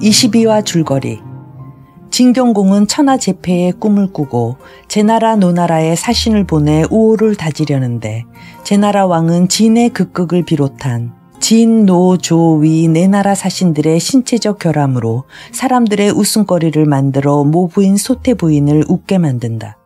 22화 줄거리 진경공은 천하제패의 꿈을 꾸고 제나라 노나라에 사신을 보내 우호를 다지려는데 제나라 왕은 진의 극극을 비롯한 진, 노, 조, 위, 네 나라 사신들의 신체적 결함으로 사람들의 웃음거리를 만들어 모 부인 소태 부인을 웃게 만든다.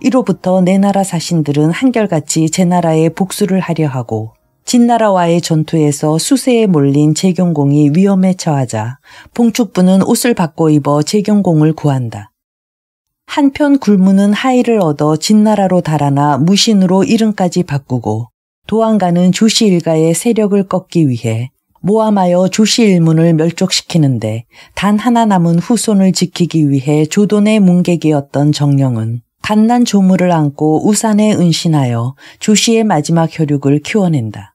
이로부터 내 나라 사신들은 한결같이 제 나라에 복수를 하려 하고 진나라와의 전투에서 수세에 몰린 제경공이 위험에 처하자 봉축부는 옷을 바꿔 입어 제경공을 구한다. 한편 굴무는 하의를 얻어 진나라로 달아나 무신으로 이름까지 바꾸고 도안가는 조시 일가의 세력을 꺾기 위해 모함하여 조시 일문을 멸족시키는데 단 하나 남은 후손을 지키기 위해 조돈의 문객이었던 정령은 갓난 조물을 안고 우산에 은신하여 조씨의 마지막 혈육을 키워낸다.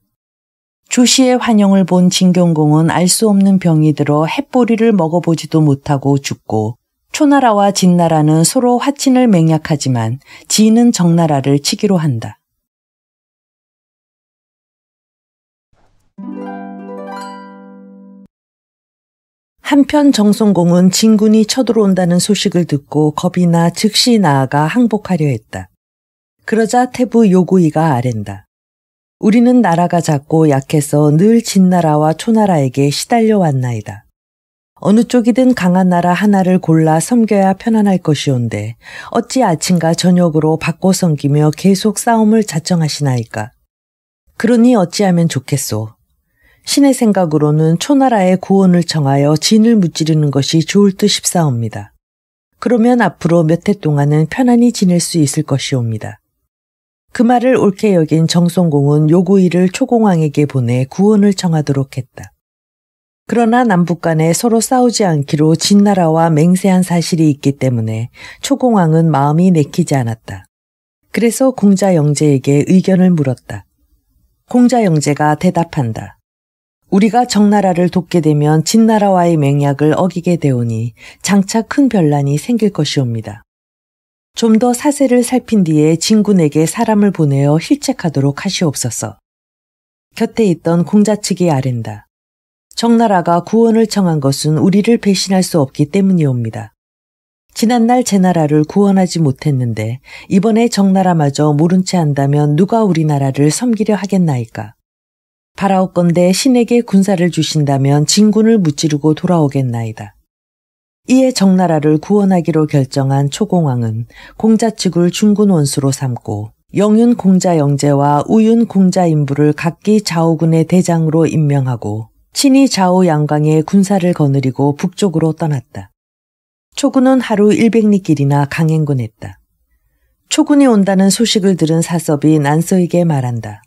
조씨의 환영을 본 진경공은 알 수 없는 병이 들어 햇보리를 먹어보지도 못하고 죽고 초나라와 진나라는 서로 화친을 맹약하지만 진은 정나라를 치기로 한다. 한편 정성공은 진군이 쳐들어온다는 소식을 듣고 겁이나 즉시 나아가 항복하려 했다. 그러자 태부 요구이가 아랜다. 우리는 나라가 작고 약해서 늘 진나라와 초나라에게 시달려 왔나이다. 어느 쪽이든 강한 나라 하나를 골라 섬겨야 편안할 것이온데 어찌 아침과 저녁으로 바꿔 섬기며 계속 싸움을 자정하시나이까. 그러니 어찌하면 좋겠소. 신의 생각으로는 초나라의 구원을 청하여 진을 무찌르는 것이 좋을 듯 싶사옵니다. 그러면 앞으로 몇 해 동안은 편안히 지낼 수 있을 것이옵니다. 그 말을 옳게 여긴 정성공은 요구일을 초공왕에게 보내 구원을 청하도록 했다. 그러나 남북 간에 서로 싸우지 않기로 진나라와 맹세한 사실이 있기 때문에 초공왕은 마음이 내키지 않았다. 그래서 공자영제에게 의견을 물었다. 공자영제가 대답한다. 우리가 정나라를 돕게 되면 진나라와의 맹약을 어기게 되오니 장차 큰 변란이 생길 것이옵니다. 좀 더 사세를 살핀 뒤에 진군에게 사람을 보내어 힐책하도록 하시옵소서. 곁에 있던 공자 측이 아랜다. 정나라가 구원을 청한 것은 우리를 배신할 수 없기 때문이옵니다. 지난날 제 나라를 구원하지 못했는데 이번에 정나라마저 모른 채 한다면 누가 우리나라를 섬기려 하겠나이까. 바라오건대 신에게 군사를 주신다면 진군을 무찌르고 돌아오겠나이다. 이에 정나라를 구원하기로 결정한 초공왕은 공자 측을 중군 원수로 삼고 영윤 공자 영제와 우윤 공자 인부를 각기 좌우군의 대장으로 임명하고 친히 좌우 양광의 군사를 거느리고 북쪽으로 떠났다. 초군은 하루 100리 길이나 강행군했다. 초군이 온다는 소식을 들은 사섭이 난서에게 말한다.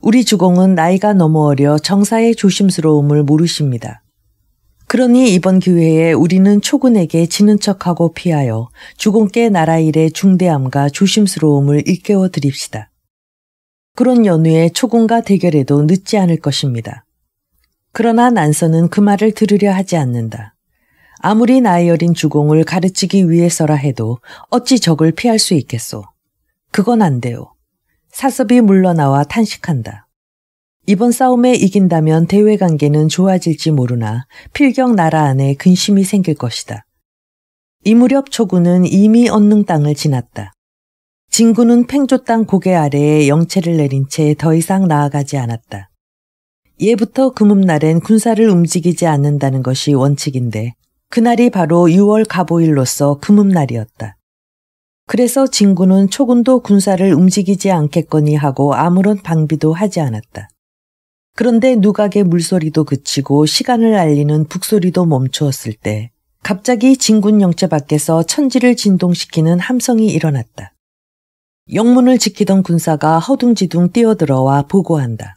우리 주공은 나이가 너무 어려 정사의 조심스러움을 모르십니다. 그러니 이번 기회에 우리는 초군에게 지는 척하고 피하여 주공께 나라 일의 중대함과 조심스러움을 일깨워 드립시다. 그런 연후에 초군과 대결해도 늦지 않을 것입니다. 그러나 난서는그 말을 들으려 하지 않는다. 아무리 나이 어린 주공을 가르치기 위해서라 해도 어찌 적을 피할 수 있겠소. 그건 안 돼요. 사섭이 물러나와 탄식한다. 이번 싸움에 이긴다면 대외 관계는 좋아질지 모르나 필경 나라 안에 근심이 생길 것이다. 이 무렵 초군은 이미 언능 땅을 지났다. 진군은 팽조 땅 고개 아래에 영체를 내린 채 더 이상 나아가지 않았다. 예부터 금음날엔 군사를 움직이지 않는다는 것이 원칙인데 그날이 바로 6월 가보일로서 금음날이었다. 그래서 진군은 초군도 군사를 움직이지 않겠거니 하고 아무런 방비도 하지 않았다. 그런데 누각의 물소리도 그치고 시간을 알리는 북소리도 멈추었을 때 갑자기 진군 영체 밖에서 천지를 진동시키는 함성이 일어났다. 영문을 지키던 군사가 허둥지둥 뛰어들어와 보고한다.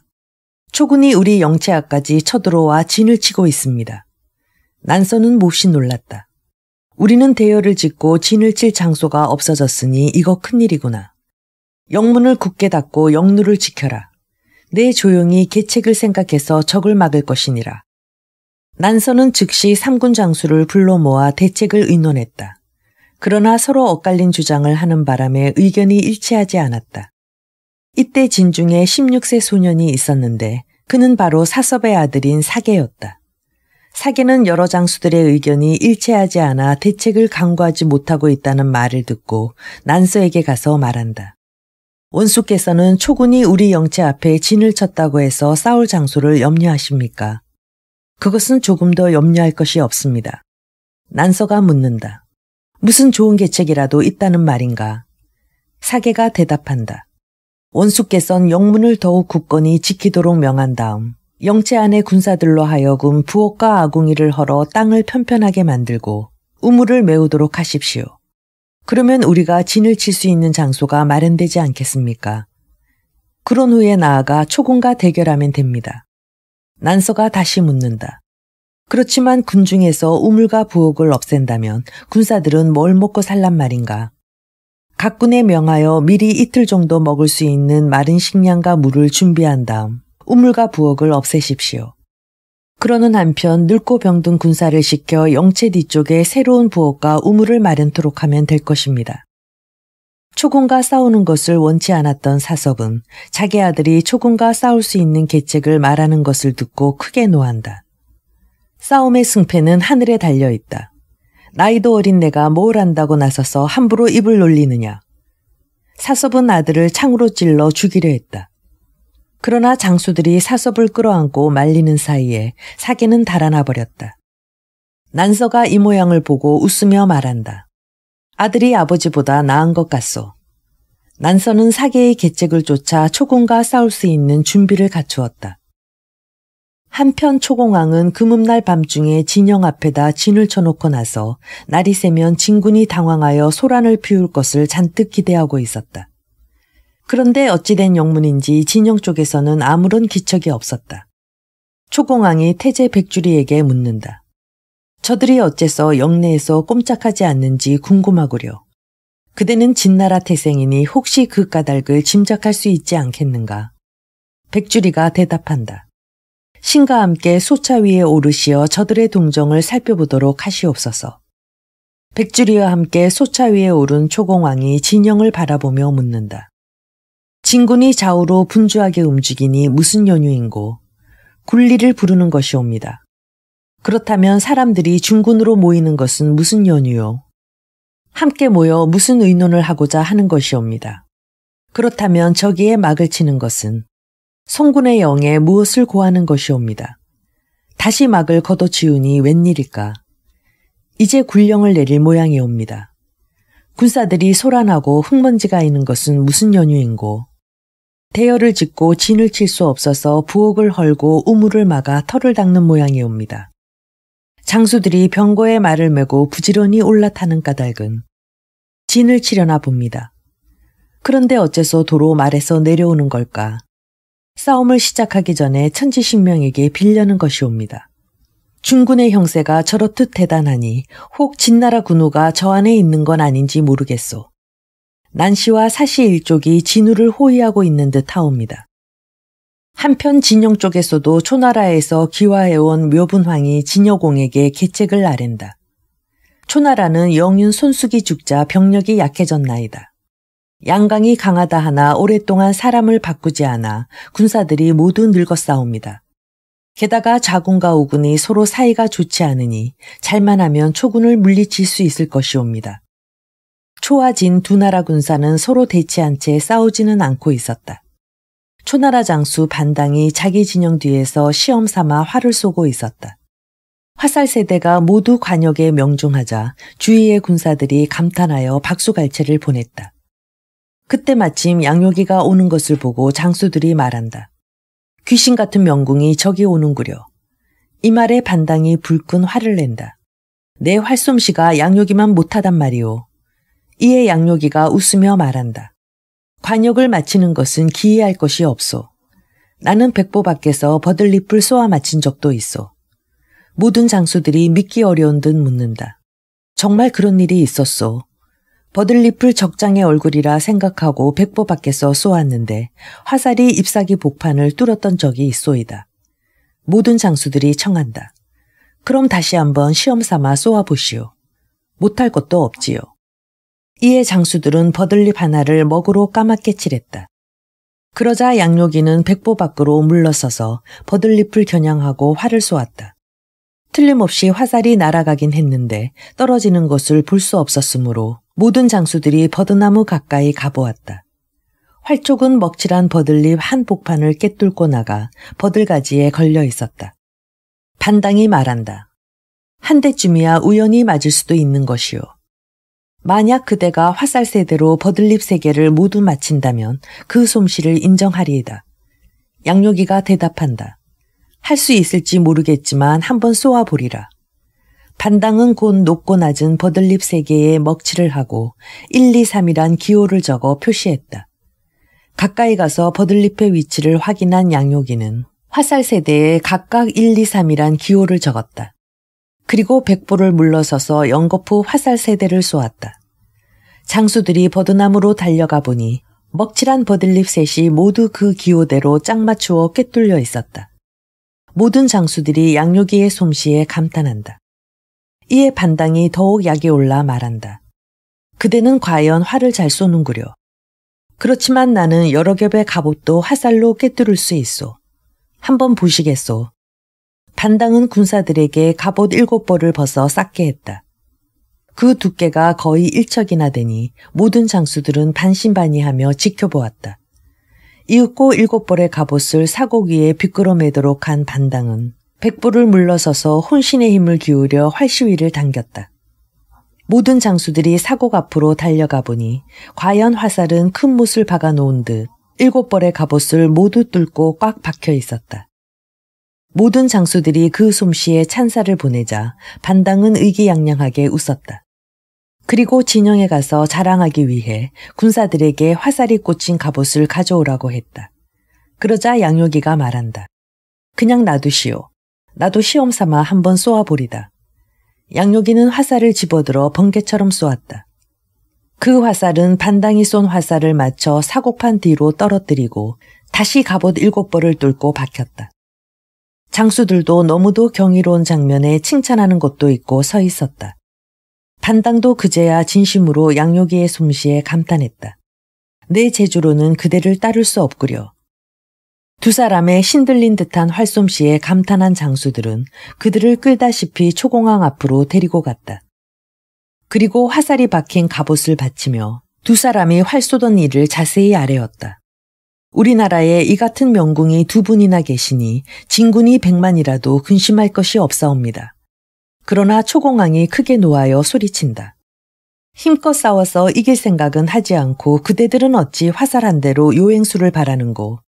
초군이 우리 영체 앞까지 쳐들어와 진을 치고 있습니다. 난서는 몹시 놀랐다. 우리는 대열을 짓고 진을 칠 장소가 없어졌으니 이거 큰일이구나. 영문을 굳게 닫고 영루를 지켜라. 내 조용히 계책을 생각해서 적을 막을 것이니라. 난서는 즉시 삼군 장수를 불러 모아 대책을 의논했다. 그러나 서로 엇갈린 주장을 하는 바람에 의견이 일치하지 않았다. 이때 진중에 16세 소년이 있었는데 그는 바로 사섭의 아들인 사계였다. 사기는 여러 장수들의 의견이 일치하지 않아 대책을 강구하지 못하고 있다는 말을 듣고 난서에게 가서 말한다. 원수께서는 초군이 우리 영체 앞에 진을 쳤다고 해서 싸울 장소를 염려하십니까? 그것은 조금 더 염려할 것이 없습니다. 난서가 묻는다. 무슨 좋은 계책이라도 있다는 말인가? 사계가 대답한다. 원수께선 영문을 더욱 굳건히 지키도록 명한 다음 영채 안의 군사들로 하여금 부엌과 아궁이를 헐어 땅을 편편하게 만들고 우물을 메우도록 하십시오. 그러면 우리가 진을 칠 수 있는 장소가 마련되지 않겠습니까? 그런 후에 나아가 초군과 대결하면 됩니다. 난서가 다시 묻는다. 그렇지만 군중에서 우물과 부엌을 없앤다면 군사들은 뭘 먹고 살란 말인가? 각 군에 명하여 미리 이틀 정도 먹을 수 있는 마른 식량과 물을 준비한 다음 우물과 부엌을 없애십시오. 그러는 한편 늙고 병든 군사를 시켜 영체 뒤쪽에 새로운 부엌과 우물을 마련토록 하면 될 것입니다. 초군과 싸우는 것을 원치 않았던 사섭은 자기 아들이 초군과 싸울 수 있는 계책을 말하는 것을 듣고 크게 노한다. 싸움의 승패는 하늘에 달려 있다. 나이도 어린 내가 뭘 안다고 나서서 함부로 입을 놀리느냐. 사섭은 아들을 창으로 찔러 죽이려 했다. 그러나 장수들이 사섭을 끌어안고 말리는 사이에 사기는 달아나 버렸다. 난서가 이 모양을 보고 웃으며 말한다. 아들이 아버지보다 나은 것 같소. 난서는 사계의 계책을 쫓아 초공과 싸울 수 있는 준비를 갖추었다. 한편 초공왕은 금음날 밤중에 진영 앞에다 진을 쳐놓고 나서 날이 새면 진군이 당황하여 소란을 피울 것을 잔뜩 기대하고 있었다. 그런데 어찌된 영문인지 진영 쪽에서는 아무런 기척이 없었다. 초공왕이 태제 백주리에게 묻는다. 저들이 어째서 영내에서 꼼짝하지 않는지 궁금하구려. 그대는 진나라 태생이니 혹시 그 까닭을 짐작할 수 있지 않겠는가? 백주리가 대답한다. 신과 함께 소차 위에 오르시어 저들의 동정을 살펴보도록 하시옵소서. 백주리와 함께 소차 위에 오른 초공왕이 진영을 바라보며 묻는다. 진군이 좌우로 분주하게 움직이니 무슨 연유인고 군리를 부르는 것이옵니다. 그렇다면 사람들이 중군으로 모이는 것은 무슨 연유요? 함께 모여 무슨 의논을 하고자 하는 것이옵니다. 그렇다면 저기에 막을 치는 것은 성군의 영에 무엇을 고하는 것이옵니다. 다시 막을 걷어치우니 웬일일까? 이제 군령을 내릴 모양이옵니다. 군사들이 소란하고 흙먼지가 있는 것은 무슨 연유인고 대열을 짓고 진을 칠 수 없어서 부엌을 헐고 우물을 막아 털을 닦는 모양이옵니다. 장수들이 병거의 말을 메고 부지런히 올라타는 까닭은 진을 치려나 봅니다. 그런데 어째서 도로 말에서 내려오는 걸까? 싸움을 시작하기 전에 천지신명에게 빌려는 것이옵니다. 중군의 형세가 저렇듯 대단하니 혹 진나라 군우가 저 안에 있는 건 아닌지 모르겠소. 난시와 사시 일족이 진우를 호위하고 있는 듯 하옵니다. 한편 진영 쪽에서도 초나라에서 기화해온 묘분황이 진여공에게 계책을 아랜다. 초나라는 영윤 손숙이 죽자 병력이 약해졌나이다. 양강이 강하다 하나 오랫동안 사람을 바꾸지 않아 군사들이 모두 늙었사옵니다. 게다가 좌군과 우군이 서로 사이가 좋지 않으니 잘만 하면 초군을 물리칠 수 있을 것이옵니다. 초와진 두 나라 군사는 서로 대치한 채 싸우지는 않고 있었다. 초나라 장수 반당이 자기 진영 뒤에서 시험 삼아 활을 쏘고 있었다. 화살 세대가 모두 관역에 명중하자 주위의 군사들이 감탄하여 박수갈채를 보냈다. 그때 마침 양요기가 오는 것을 보고 장수들이 말한다. 귀신 같은 명궁이 적이 오는구려. 이 말에 반당이 불끈 화를 낸다. 내 활솜씨가 양요기만 못하단 말이오. 이에 양요기가 웃으며 말한다. 관역을 마치는 것은 기이할 것이 없소. 나는 백보 밖에서 버들잎을 쏘아 마친 적도 있어. 모든 장수들이 믿기 어려운 듯 묻는다. 정말 그런 일이 있었소. 버들잎을 적장의 얼굴이라 생각하고 백보 밖에서 쏘았는데 화살이 잎사귀 복판을 뚫었던 적이 있소이다. 모든 장수들이 청한다. 그럼 다시 한번 시험 삼아 쏘아보시오. 못할 것도 없지요. 이에 장수들은 버들잎 하나를 먹으로 까맣게 칠했다. 그러자 양요기는 백보 밖으로 물러서서 버들잎을 겨냥하고 활을 쏘았다. 틀림없이 화살이 날아가긴 했는데 떨어지는 것을 볼 수 없었으므로 모든 장수들이 버드나무 가까이 가보았다. 활촉은 먹칠한 버들잎 한 복판을 깨뚫고 나가 버들가지에 걸려 있었다. 반당이 말한다. 한 대쯤이야 우연히 맞을 수도 있는 것이요. 만약 그대가 화살 세대로 버들립 세계를 모두 마친다면 그 솜씨를 인정하리이다. 양요기가 대답한다. 할 수 있을지 모르겠지만 한번 쏘아보리라. 반당은 곧 높고 낮은 버들립 세계에 먹칠을 하고 1, 2, 3이란 기호를 적어 표시했다. 가까이 가서 버들립의 위치를 확인한 양요기는 화살 세대에 각각 1, 2, 3이란 기호를 적었다. 그리고 백보를 물러서서 연거푸 화살 세대를 쏘았다. 장수들이 버드나무로 달려가 보니 먹칠한 버들잎 셋이 모두 그 기호대로 짝 맞추어 꿰뚫려 있었다. 모든 장수들이 양육이의 솜씨에 감탄한다. 이에 반당이 더욱 약이 올라 말한다. 그대는 과연 활을 잘 쏘는구려. 그렇지만 나는 여러 겹의 갑옷도 화살로 꿰뚫을 수 있어. 한번 보시겠소. 반당은 군사들에게 갑옷 일곱 벌을 벗어 쌓게 했다. 그 두께가 거의 일척이나 되니 모든 장수들은 반신반의하며 지켜보았다. 이윽고 일곱 벌의 갑옷을 사고기에 비끄러매도록 한 반당은 백불을 물러서서 혼신의 힘을 기울여 활시위를 당겼다. 모든 장수들이 사곡 앞으로 달려가 보니 과연 화살은 큰 못을 박아 놓은 듯 일곱 벌의 갑옷을 모두 뚫고 꽉 박혀 있었다. 모든 장수들이 그 솜씨에 찬사를 보내자 반당은 의기양양하게 웃었다. 그리고 진영에 가서 자랑하기 위해 군사들에게 화살이 꽂힌 갑옷을 가져오라고 했다. 그러자 양요기가 말한다. 그냥 놔두시오. 나도 시험 삼아 한번 쏘아보리다. 양요기는 화살을 집어들어 번개처럼 쏘았다. 그 화살은 반당이 쏜 화살을 맞춰 사고판 뒤로 떨어뜨리고 다시 갑옷 일곱 벌을 뚫고 박혔다. 장수들도 너무도 경이로운 장면에 칭찬하는 것도 있고 서 있었다. 단당도 그제야 진심으로 양요기의 솜씨에 감탄했다. 내 재주로는 그대를 따를 수 없구려. 두 사람의 신들린 듯한 활솜씨에 감탄한 장수들은 그들을 끌다시피 초공항 앞으로 데리고 갔다. 그리고 화살이 박힌 갑옷을 받치며 두 사람이 활 쏘던 일을 자세히 아래었다. 우리나라에 이 같은 명궁이 두 분이나 계시니 진군이 백만이라도 근심할 것이 없사옵니다. 그러나 초공항이 크게 놓아여 소리친다. 힘껏 싸워서 이길 생각은 하지 않고 그대들은 어찌 화살한 대로 요행수를 바라는고.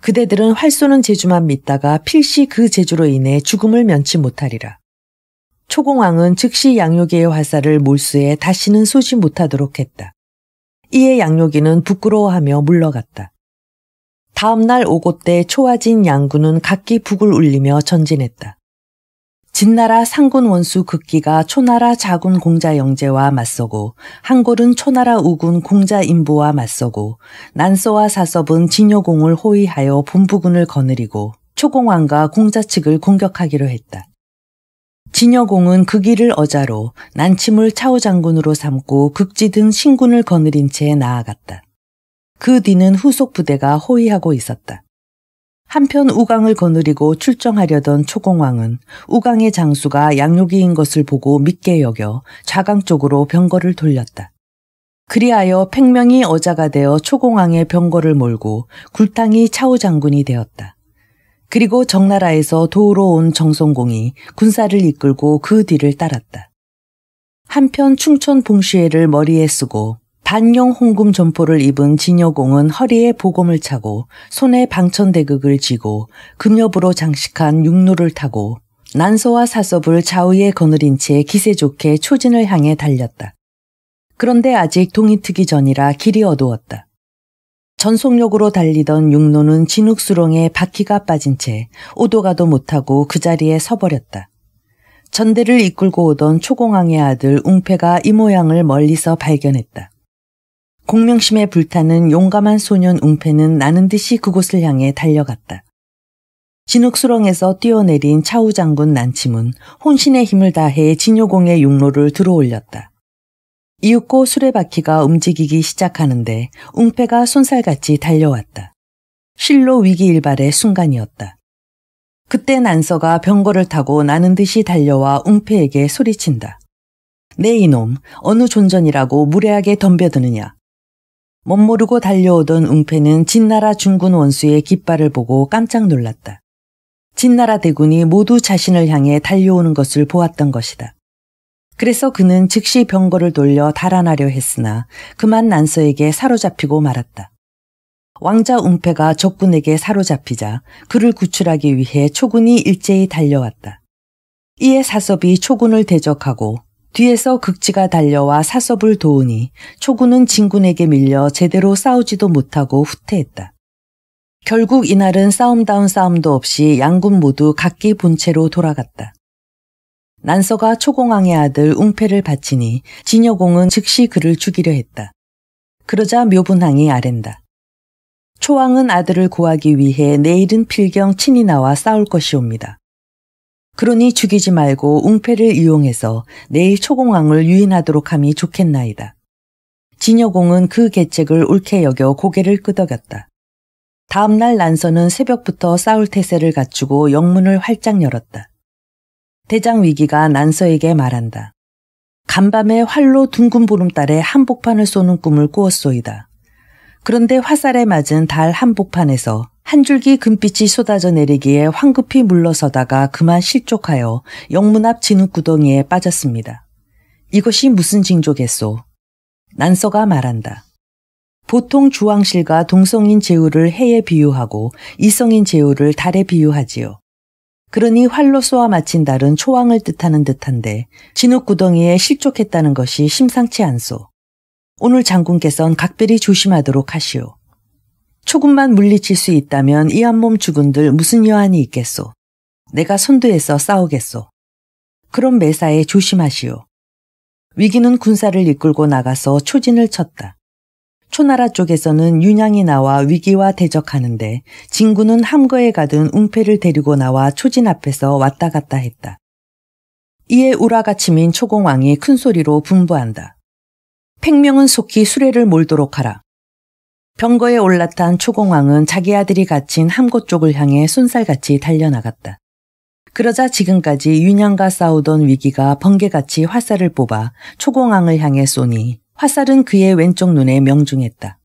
그대들은 활 쏘는 재주만 믿다가 필시 그 재주로 인해 죽음을 면치 못하리라. 초공왕은 즉시 양요기의 화살을 몰수해 다시는 쏘지 못하도록 했다. 이에 양요기는 부끄러워하며 물러갔다. 다음날 오고 때초화진 양군은 각기 북을 울리며 전진했다. 진나라 상군 원수 극기가 초나라 자군 공자 영제와 맞서고 한골은 초나라 우군 공자 인부와 맞서고 난서와 사섭은 진여공을 호위하여 본부군을 거느리고 초공왕과 공자 측을 공격하기로 했다. 진여공은 극기를 어자로 난침을 차우 장군으로 삼고 극지등 신군을 거느린 채 나아갔다. 그 뒤는 후속 부대가 호위하고 있었다. 한편 우강을 거느리고 출정하려던 초공왕은 우강의 장수가 양육기인 것을 보고 믿게 여겨 좌강 쪽으로 병거를 돌렸다. 그리하여 팽명이 어자가 되어 초공왕의 병거를 몰고 굴탕이 차우 장군이 되었다. 그리고 정나라에서 도우러 온 정성공이 군사를 이끌고 그 뒤를 따랐다. 한편 충천 봉시회를 머리에 쓰고 반영 홍금 점포를 입은 진여공은 허리에 보검을 차고 손에 방천대극을 쥐고 금엽으로 장식한 육로를 타고 난소와 사섭을 좌우에 거느린 채 기세 좋게 초진을 향해 달렸다. 그런데 아직 동이 트기 전이라 길이 어두웠다. 전속력으로 달리던 육로는 진흙수렁에 바퀴가 빠진 채 오도가도 못하고 그 자리에 서버렸다. 전대를 이끌고 오던 초공항의 아들 웅패가 이 모양을 멀리서 발견했다. 공명심에 불타는 용감한 소년 웅패는 나는 듯이 그곳을 향해 달려갔다. 진흙수렁에서 뛰어내린 차우 장군 난치문, 혼신의 힘을 다해 진요공의 용로를 들어올렸다. 이윽고 수레바퀴가 움직이기 시작하는데 웅패가 손살같이 달려왔다. 실로 위기일발의 순간이었다. 그때 난서가 병거를 타고 나는 듯이 달려와 웅패에게 소리친다. 내 이놈, 어느 존전이라고 무례하게 덤벼드느냐. 멋모르고 달려오던 웅패는 진나라 중군 원수의 깃발을 보고 깜짝 놀랐다. 진나라 대군이 모두 자신을 향해 달려오는 것을 보았던 것이다. 그래서 그는 즉시 병거를 돌려 달아나려 했으나 그만 난서에게 사로잡히고 말았다. 왕자 웅패가 적군에게 사로잡히자 그를 구출하기 위해 초군이 일제히 달려왔다. 이에 사섭이 초군을 대적하고 뒤에서 극지가 달려와 사섭을 도우니 초군은 진군에게 밀려 제대로 싸우지도 못하고 후퇴했다. 결국 이날은 싸움다운 싸움도 없이 양군 모두 각기 본체로 돌아갔다. 난서가 초공왕의 아들 웅패를 바치니 진여공은 즉시 그를 죽이려 했다. 그러자 묘분항이 아랜다. 초왕은 아들을 구하기 위해 내일은 필경 친이 나와 싸울 것이옵니다. 그러니 죽이지 말고 웅패를 이용해서 내일 초공왕을 유인하도록 함이 좋겠나이다. 진여공은 그 계책을 옳게 여겨 고개를 끄덕였다. 다음날 난서는 새벽부터 싸울 태세를 갖추고 영문을 활짝 열었다. 대장 위기가 난서에게 말한다. 간밤에 활로 둥근 보름달에 한복판을 쏘는 꿈을 꾸었소이다. 그런데 화살에 맞은 달 한복판에서 한 줄기 금빛이 쏟아져 내리기에 황급히 물러서다가 그만 실족하여 영문 앞 진흙구덩이에 빠졌습니다. 이것이 무슨 징조겠소? 난서가 말한다. 보통 주황실과 동성인 제후를 해에 비유하고 이성인 제후를 달에 비유하지요. 그러니 활로 쏘아 맞힌 달은 초황을 뜻하는 듯한데 진흙구덩이에 실족했다는 것이 심상치 않소. 오늘 장군께선 각별히 조심하도록 하시오. 조금만 물리칠 수 있다면 이 한 몸 죽은들 무슨 여한이 있겠소. 내가 선두에서 싸우겠소. 그런 매사에 조심하시오. 위기는 군사를 이끌고 나가서 초진을 쳤다. 초나라 쪽에서는 윤양이 나와 위기와 대적하는데 진구는 함거에 가든 웅패를 데리고 나와 초진 앞에서 왔다 갔다 했다. 이에 우라가치민 초공왕이 큰 소리로 분부한다. 팽명은 속히 수레를 몰도록 하라. 병거에 올라탄 초공왕은 자기 아들이 갇힌 함고 쪽을 향해 쏜살같이 달려나갔다. 그러자 지금까지 윤양과 싸우던 위기가 번개같이 화살을 뽑아 초공왕을 향해 쏘니 화살은 그의 왼쪽 눈에 명중했다.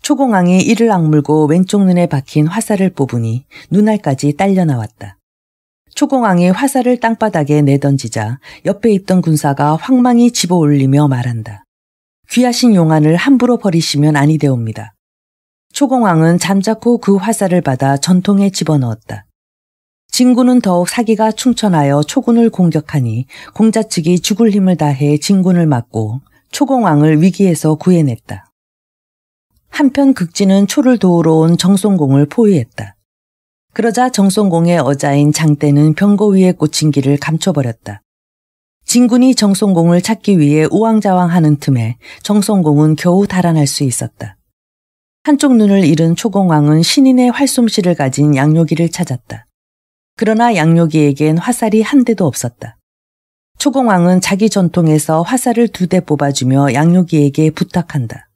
초공왕이 이를 악물고 왼쪽 눈에 박힌 화살을 뽑으니 눈알까지 딸려 나왔다. 초공왕이 화살을 땅바닥에 내던지자 옆에 있던 군사가 황망히 집어올리며 말한다. 귀하신 용안을 함부로 버리시면 아니되옵니다. 초공왕은 잠자코 그 화살을 받아 전통에 집어넣었다. 진군은 더욱 사기가 충천하여 초군을 공격하니 공자 측이 죽을 힘을 다해 진군을 막고 초공왕을 위기에서 구해냈다. 한편 극진은 초를 도우러 온 정송공을 포위했다. 그러자 정송공의 어자인 장대는 병거 위에 꽂힌 길을 감춰버렸다. 진군이 정성공을 찾기 위해 우왕좌왕하는 틈에 정성공은 겨우 달아날 수 있었다. 한쪽 눈을 잃은 초공왕은 신인의 활솜씨를 가진 양요기를 찾았다. 그러나 양요기에겐 화살이 한 대도 없었다. 초공왕은 자기 전통에서 화살을 두 대 뽑아주며 양요기에게 부탁한다.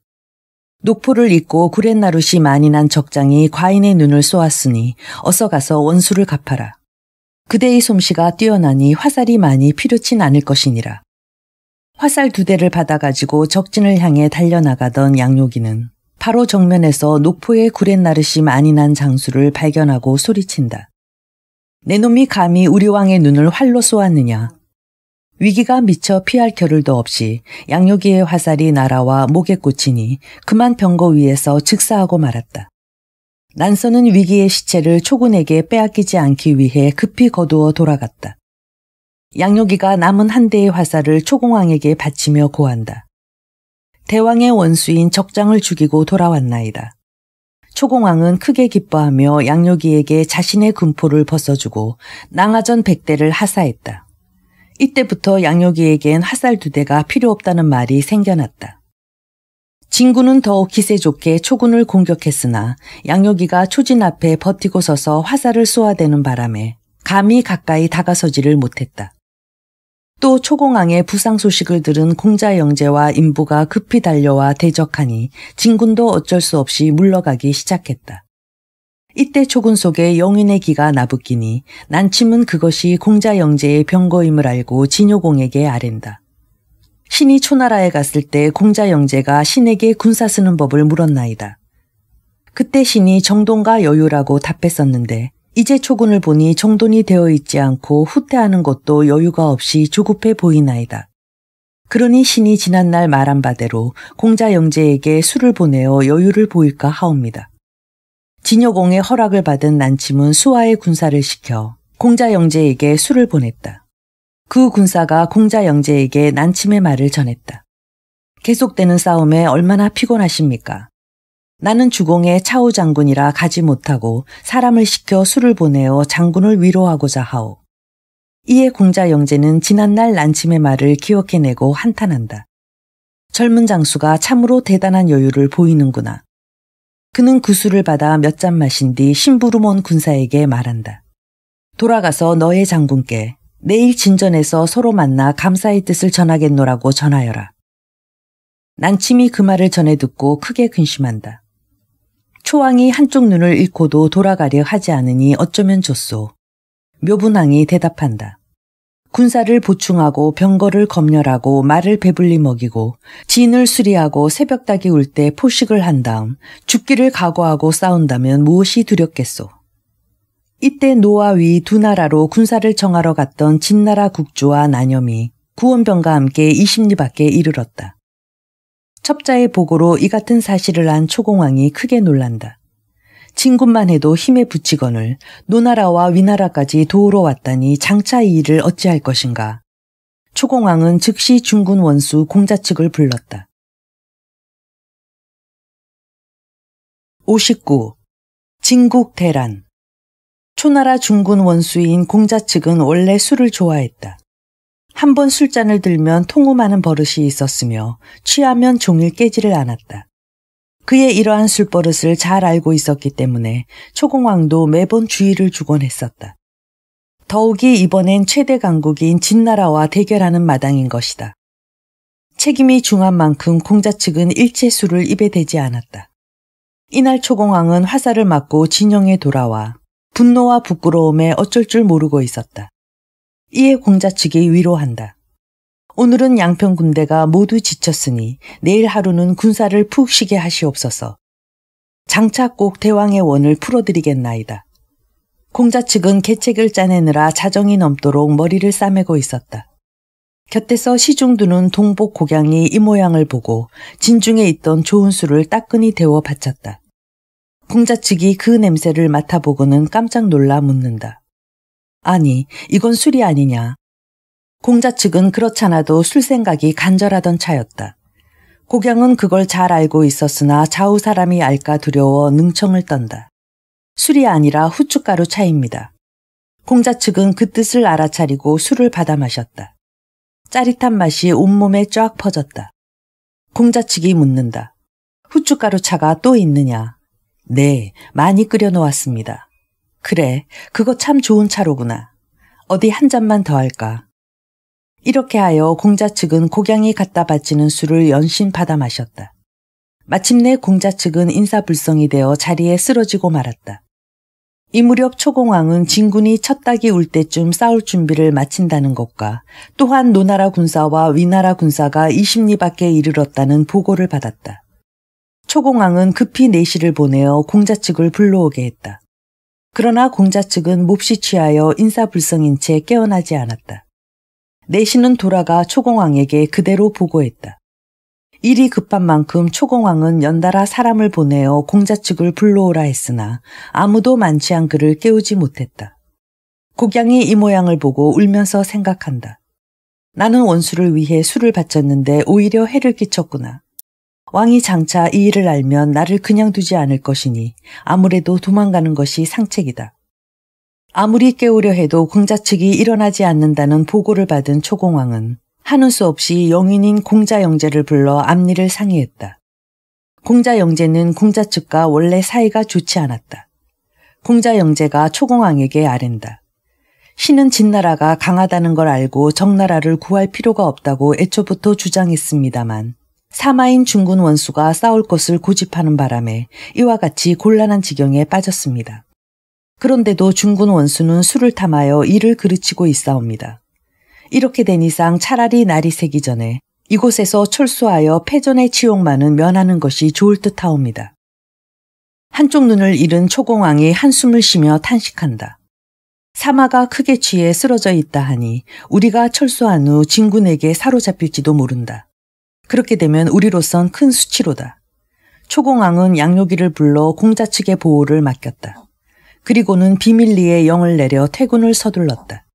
노포를 입고 구렛나룻이 많이 난 적장이 과인의 눈을 쏘았으니 어서 가서 원수를 갚아라. 그대의 솜씨가 뛰어나니 화살이 많이 필요치 않을 것이니라. 화살 두 대를 받아가지고 적진을 향해 달려나가던 양요기는 바로 정면에서 녹포의 구렛나르시 많이 난 장수를 발견하고 소리친다. 내 놈이 감히 우리 왕의 눈을 활로 쏘았느냐. 위기가 미쳐 피할 겨를도 없이 양요기의 화살이 날아와 목에 꽂히니 그만 병거 위에서 즉사하고 말았다. 난서는 위기의 시체를 초군에게 빼앗기지 않기 위해 급히 거두어 돌아갔다. 양요기가 남은 한 대의 화살을 초공왕에게 바치며 고한다. 대왕의 원수인 적장을 죽이고 돌아왔나이다. 초공왕은 크게 기뻐하며 양요기에게 자신의 군포를 벗어주고 낭하전 백대를 하사했다. 이때부터 양요기에겐 화살 두 대가 필요 없다는 말이 생겨났다. 진구는 더욱 기세 좋게 초군을 공격했으나 양요기가 초진 앞에 버티고 서서 화살을 쏘아대는 바람에 감히 가까이 다가서지를 못했다. 또 초공항의 부상 소식을 들은 공자 영재와 인부가 급히 달려와 대적하니 진군도 어쩔 수 없이 물러가기 시작했다. 이때 초군 속에 영인의 기가 나부끼니 난침은 그것이 공자 영재의 병거임을 알고 진효공에게 아랜다. 신이 초나라에 갔을 때 공자 영제가 신에게 군사 쓰는 법을 물었나이다. 그때 신이 정돈과 여유라고 답했었는데 이제 초군을 보니 정돈이 되어 있지 않고 후퇴하는 것도 여유가 없이 조급해 보이나이다. 그러니 신이 지난날 말한 바대로 공자 영제에게 수를 보내어 여유를 보일까 하옵니다. 진여공의 허락을 받은 난침은 수하의 군사를 시켜 공자 영제에게 수를 보냈다. 그 군사가 공자 영제에게 난침의 말을 전했다. 계속되는 싸움에 얼마나 피곤하십니까? 나는 주공의 차우 장군이라 가지 못하고 사람을 시켜 술을 보내어 장군을 위로하고자 하오. 이에 공자 영제는 지난날 난침의 말을 기억해내고 한탄한다. 젊은 장수가 참으로 대단한 여유를 보이는구나. 그는 그 술을 받아 몇 잔 마신 뒤 심부름 온 군사에게 말한다. 돌아가서 너의 장군께 내일 진전에서 서로 만나 감사의 뜻을 전하겠노라고 전하여라. 난침이 그 말을 전해 듣고 크게 근심한다. 초왕이 한쪽 눈을 잃고도 돌아가려 하지 않으니 어쩌면 좋소. 묘분왕이 대답한다. 군사를 보충하고 병거를 검열하고 말을 배불리 먹이고 진을 수리하고 새벽닭이 울 때 포식을 한 다음 죽기를 각오하고 싸운다면 무엇이 두렵겠소. 이때 노아 위두 나라로 군사를 청하러 갔던 진나라 국주와 난염이 구원병과 함께 2 0리 밖에 이르렀다. 첩자의 보고로 이 같은 사실을 안 초공왕이 크게 놀란다. 진군만 해도 힘에 붙이건을 노나라와 위나라까지 도우러 왔다니 장차 이 일을 어찌할 것인가. 초공왕은 즉시 중군 원수 공자 측을 불렀다. 59. 진국 대란 초나라 중군 원수인 공자 측은 원래 술을 좋아했다. 한 번 술잔을 들면 통음하는 버릇이 있었으며 취하면 종일 깨지를 않았다. 그의 이러한 술버릇을 잘 알고 있었기 때문에 초공왕도 매번 주의를 주곤 했었다. 더욱이 이번엔 최대 강국인 진나라와 대결하는 마당인 것이다. 책임이 중한 만큼 공자 측은 일체 술을 입에 대지 않았다. 이날 초공왕은 화살을 맞고 진영에 돌아와 분노와 부끄러움에 어쩔 줄 모르고 있었다. 이에 공자 측이 위로한다. 오늘은 양평 군대가 모두 지쳤으니 내일 하루는 군사를 푹 쉬게 하시옵소서. 장차 꼭 대왕의 원을 풀어드리겠나이다. 공자 측은 계책을 짜내느라 자정이 넘도록 머리를 싸매고 있었다. 곁에서 시중두는 동복 고양이 이 모양을 보고 진중에 있던 좋은 술을 따끈히 데워 바쳤다. 공자 측이 그 냄새를 맡아보고는 깜짝 놀라 묻는다. 아니, 이건 술이 아니냐. 공자 측은 그렇잖아도 술 생각이 간절하던 차였다. 고향은 그걸 잘 알고 있었으나 좌우 사람이 알까 두려워 능청을 떤다. 술이 아니라 후춧가루 차입니다. 공자 측은 그 뜻을 알아차리고 술을 받아 마셨다. 짜릿한 맛이 온몸에 쫙 퍼졌다. 공자 측이 묻는다. 후춧가루 차가 또 있느냐? 네, 많이 끓여 놓았습니다. 그래, 그거 참 좋은 차로구나. 어디 한 잔만 더 할까? 이렇게 하여 공자 측은 고양이 갖다 바치는 술을 연신 받아 마셨다. 마침내 공자 측은 인사불성이 되어 자리에 쓰러지고 말았다. 이 무렵 초공왕은 진군이 첫 닭이 울 때쯤 싸울 준비를 마친다는 것과 또한 노나라 군사와 위나라 군사가 20리밖에 이르렀다는 보고를 받았다. 초공왕은 급히 내시를 네 보내어 공자 측을 불러오게 했다. 그러나 공자 측은 몹시 취하여 인사불성인 채 깨어나지 않았다. 내시는 네 돌아가 초공왕에게 그대로 보고했다. 일이 급한 만큼 초공왕은 연달아 사람을 보내어 공자 측을 불러오라 했으나 아무도 만취한 그를 깨우지 못했다. 국양이이 모양을 보고 울면서 생각한다. 나는 원수를 위해 술을 바쳤는데 오히려 해를 끼쳤구나. 왕이 장차 이 일을 알면 나를 그냥 두지 않을 것이니 아무래도 도망가는 것이 상책이다. 아무리 깨우려 해도 공자 측이 일어나지 않는다는 보고를 받은 초공왕은 하는 수 없이 영인인 공자 영제를 불러 앞니를 상의했다. 공자 영제는 공자 측과 원래 사이가 좋지 않았다. 공자 영제가 초공왕에게 아랜다. 신은 진나라가 강하다는 걸 알고 정나라를 구할 필요가 없다고 애초부터 주장했습니다만 사마인 중군 원수가 싸울 것을 고집하는 바람에 이와 같이 곤란한 지경에 빠졌습니다. 그런데도 중군 원수는 술을 탐하여 이를 그르치고 있사옵니다. 이렇게 된 이상 차라리 날이 새기 전에 이곳에서 철수하여 패전의 치욕만은 면하는 것이 좋을 듯하옵니다. 한쪽 눈을 잃은 초공왕이 한숨을 쉬며 탄식한다. 사마가 크게 취해 쓰러져 있다 하니 우리가 철수한 후 진군에게 사로잡힐지도 모른다. 그렇게 되면 우리로선 큰 수치로다. 초공왕은 양요기를 불러 공자 측의 보호를 맡겼다. 그리고는 비밀리에 영을 내려 퇴군을 서둘렀다.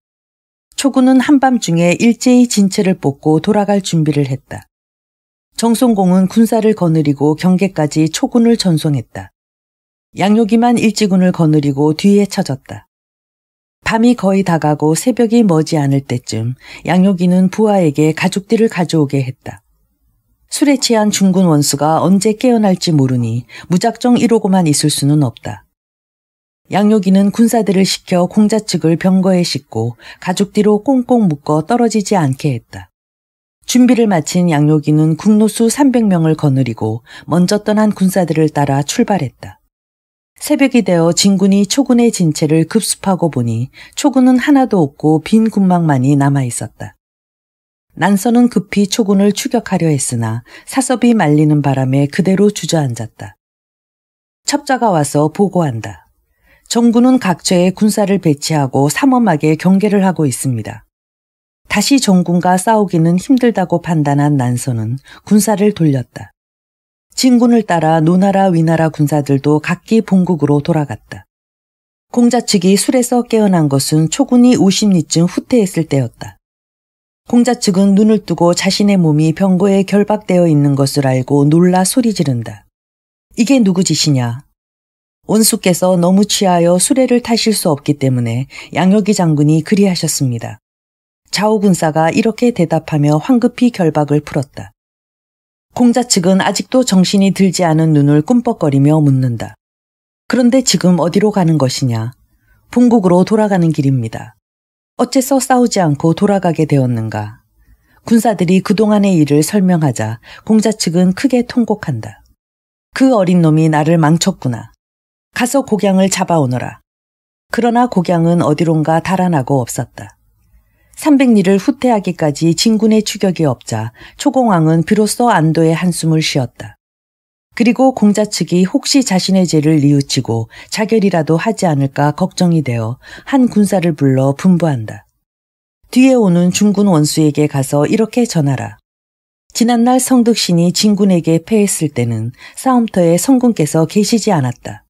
초군은 한밤중에 일제히 진체를 뽑고 돌아갈 준비를 했다. 정송공은 군사를 거느리고 경계까지 초군을 전송했다. 양요기만 일지군을 거느리고 뒤에 쳐졌다. 밤이 거의 다가고 새벽이 머지않을 때쯤 양요기는 부하에게 가죽띠를 가져오게 했다. 술에 취한 중군 원수가 언제 깨어날지 모르니 무작정 이러고만 있을 수는 없다. 양요기는 군사들을 시켜 공자 측을 병거에 싣고 가죽뒤로 꽁꽁 묶어 떨어지지 않게 했다. 준비를 마친 양요기는 국노수 300명을 거느리고 먼저 떠난 군사들을 따라 출발했다. 새벽이 되어 진군이 초군의 진체를 급습하고 보니 초군은 하나도 없고 빈 군막만이 남아 있었다. 난서는 급히 초군을 추격하려 했으나 사섭이 말리는 바람에 그대로 주저앉았다. 첩자가 와서 보고한다. 정군은 각처에 군사를 배치하고 삼엄하게 경계를 하고 있습니다. 다시 정군과 싸우기는 힘들다고 판단한 난서는 군사를 돌렸다. 진군을 따라 노나라 위나라 군사들도 각기 본국으로 돌아갔다. 공자 측이 술에서 깨어난 것은 초군이 50리쯤 후퇴했을 때였다. 공자 측은 눈을 뜨고 자신의 몸이 병고에 결박되어 있는 것을 알고 놀라 소리 지른다. 이게 누구 짓이냐? 원수께서 너무 취하여 수레를 타실 수 없기 때문에 양혁이 장군이 그리하셨습니다. 좌우 군사가 이렇게 대답하며 황급히 결박을 풀었다. 공자 측은 아직도 정신이 들지 않은 눈을 꿈뻑거리며 묻는다. 그런데 지금 어디로 가는 것이냐? 본국으로 돌아가는 길입니다. 어째서 싸우지 않고 돌아가게 되었는가. 군사들이 그동안의 일을 설명하자 공자 측은 크게 통곡한다. 그 어린 놈이 나를 망쳤구나. 가서 고향을 잡아오너라. 그러나 고향은 어디론가 달아나고 없었다. 300리를 후퇴하기까지 진군의 추격이 없자 초공왕은 비로소 안도의 한숨을 쉬었다. 그리고 공자 측이 혹시 자신의 죄를 뉘우치고 자결이라도 하지 않을까 걱정이 되어 한 군사를 불러 분부한다. 뒤에 오는 중군 원수에게 가서 이렇게 전하라. 지난날 성득신이 진군에게 패했을 때는 싸움터에 성군께서 계시지 않았다.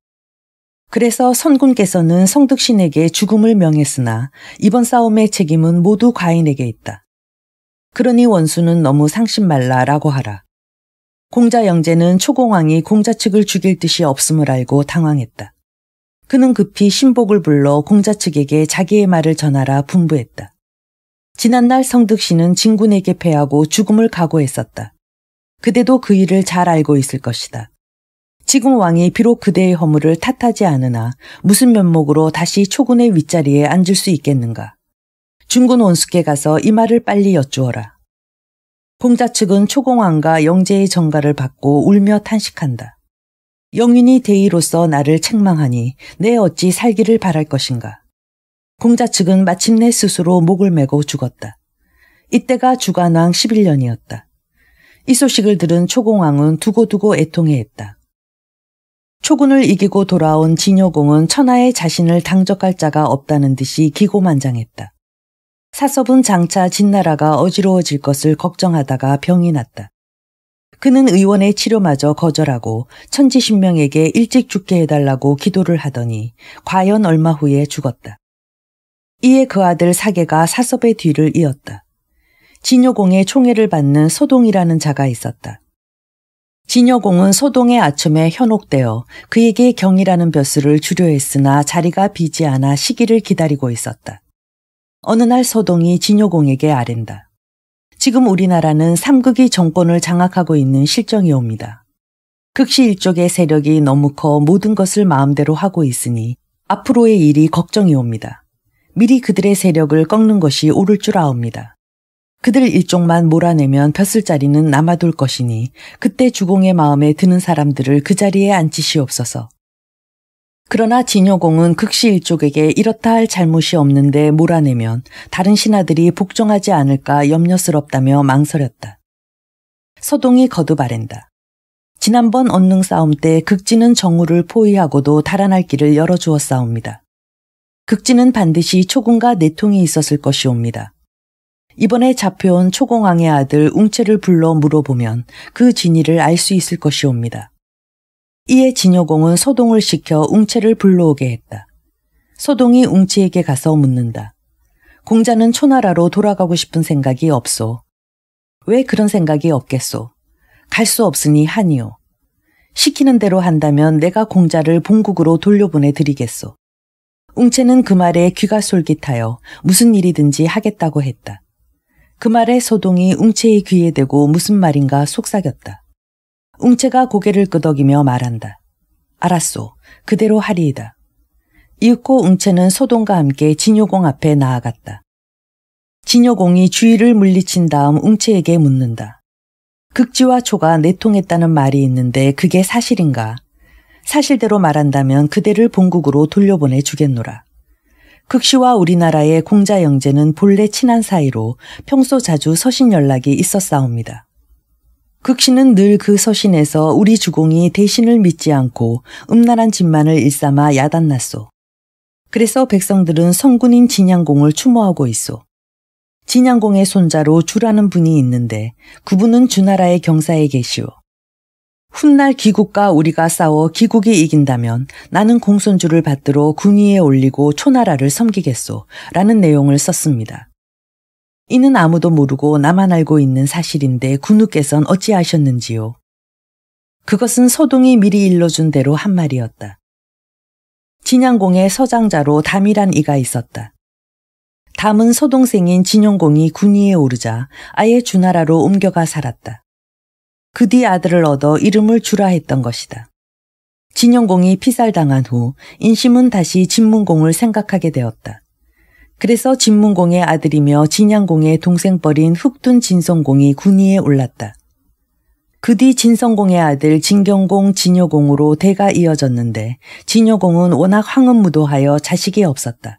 그래서 선군께서는 성득신에게 죽음을 명했으나 이번 싸움의 책임은 모두 과인에게 있다. 그러니 원수는 너무 상심 말라라고 하라. 공자 영제는 초공왕이 공자 측을 죽일 뜻이 없음을 알고 당황했다. 그는 급히 신복을 불러 공자 측에게 자기의 말을 전하라 분부했다. 지난날 성득 씨는 진군에게 패하고 죽음을 각오했었다. 그대도 그 일을 잘 알고 있을 것이다. 지금 왕이 비록 그대의 허물을 탓하지 않으나 무슨 면목으로 다시 초군의 윗자리에 앉을 수 있겠는가. 중군 원숙에 가서 이 말을 빨리 여쭈어라. 공자 측은 초공황과 영제의 정가를 받고 울며 탄식한다. 영윤이 대의로서 나를 책망하니 내 어찌 살기를 바랄 것인가. 공자 측은 마침내 스스로 목을 메고 죽었다. 이때가 주간왕 11년이었다. 이 소식을 들은 초공왕은 두고두고 애통해했다. 초군을 이기고 돌아온 진여공은 천하에 자신을 당적할 자가 없다는 듯이 기고만장했다. 사섭은 장차 진나라가 어지러워질 것을 걱정하다가 병이 났다. 그는 의원의 치료마저 거절하고 천지신명에게 일찍 죽게 해달라고 기도를 하더니 과연 얼마 후에 죽었다. 이에 그 아들 사계가 사섭의 뒤를 이었다. 진여공의 총애를 받는 소동이라는 자가 있었다. 진여공은 소동의 아첨에 현혹되어 그에게 경이라는 벼슬을 주려 했으나 자리가 비지 않아 시기를 기다리고 있었다. 어느 날 서동이 진효공에게 아랜다. 지금 우리나라는 삼극이 정권을 장악하고 있는 실정이 옵니다. 극시 일족의 세력이 너무 커 모든 것을 마음대로 하고 있으니 앞으로의 일이 걱정이 옵니다. 미리 그들의 세력을 꺾는 것이 옳을 줄 아옵니다. 그들 일족만 몰아내면 벼슬 자리는 남아둘 것이니 그때 주공의 마음에 드는 사람들을 그 자리에 앉히시옵소서. 그러나 진여공은 극시일족에게 이렇다 할 잘못이 없는데 몰아내면 다른 신하들이 복종하지 않을까 염려스럽다며 망설였다. 서동이 거듭 아랜다. 지난번 언능 싸움 때 극진은 정우를 포위하고도 달아날 길을 열어주었사옵니다. 극진은 반드시 초공과 내통이 있었을 것이옵니다. 이번에 잡혀온 초공왕의 아들 웅채를 불러 물어보면 그 진위를 알 수 있을 것이옵니다. 이에 진여공은 소동을 시켜 웅채를 불러오게 했다. 소동이 웅치에게 가서 묻는다. 공자는 초나라로 돌아가고 싶은 생각이 없소. 왜 그런 생각이 없겠소? 갈 수 없으니 하니요. 시키는 대로 한다면 내가 공자를 본국으로 돌려보내 드리겠소. 웅채는 그 말에 귀가 솔깃하여 무슨 일이든지 하겠다고 했다. 그 말에 소동이 웅채의 귀에 대고 무슨 말인가 속삭였다. 웅채가 고개를 끄덕이며 말한다. 알았소. 그대로 하리이다. 이윽고 웅채는 소동과 함께 진효공 앞에 나아갔다. 진효공이 주위를 물리친 다음 웅채에게 묻는다. 극지와 초가 내통했다는 말이 있는데 그게 사실인가? 사실대로 말한다면 그대를 본국으로 돌려보내 주겠노라. 극시와 우리나라의 공자 영제는 본래 친한 사이로 평소 자주 서신 연락이 있었사옵니다. 극신은 늘 그 서신에서 우리 주공이 대신을 믿지 않고 음란한 집만을 일삼아 야단났소. 그래서 백성들은 성군인 진양공을 추모하고 있소. 진양공의 손자로 주라는 분이 있는데 그분은 주나라의 경사에 계시오. 훗날 기국과 우리가 싸워 기국이 이긴다면 나는 공손주를 받들어 궁위에 올리고 초나라를 섬기겠소 라는 내용을 썼습니다. 이는 아무도 모르고 나만 알고 있는 사실인데 군우께선 어찌 아셨는지요. 그것은 서동이 미리 일러준 대로 한 말이었다. 진양공의 서장자로 담이란 이가 있었다. 담은 서동생인 진용공이 군위에 오르자 아예 주나라로 옮겨가 살았다. 그 뒤 아들을 얻어 이름을 주라 했던 것이다. 진영공이 피살당한 후 인심은 다시 진문공을 생각하게 되었다. 그래서 진문공의 아들이며 진양공의 동생뻘인 흑둔 진성공이 군위에 올랐다. 그 뒤 진성공의 아들 진경공 진효공으로 대가 이어졌는데 진효공은 워낙 황음무도하여 자식이 없었다.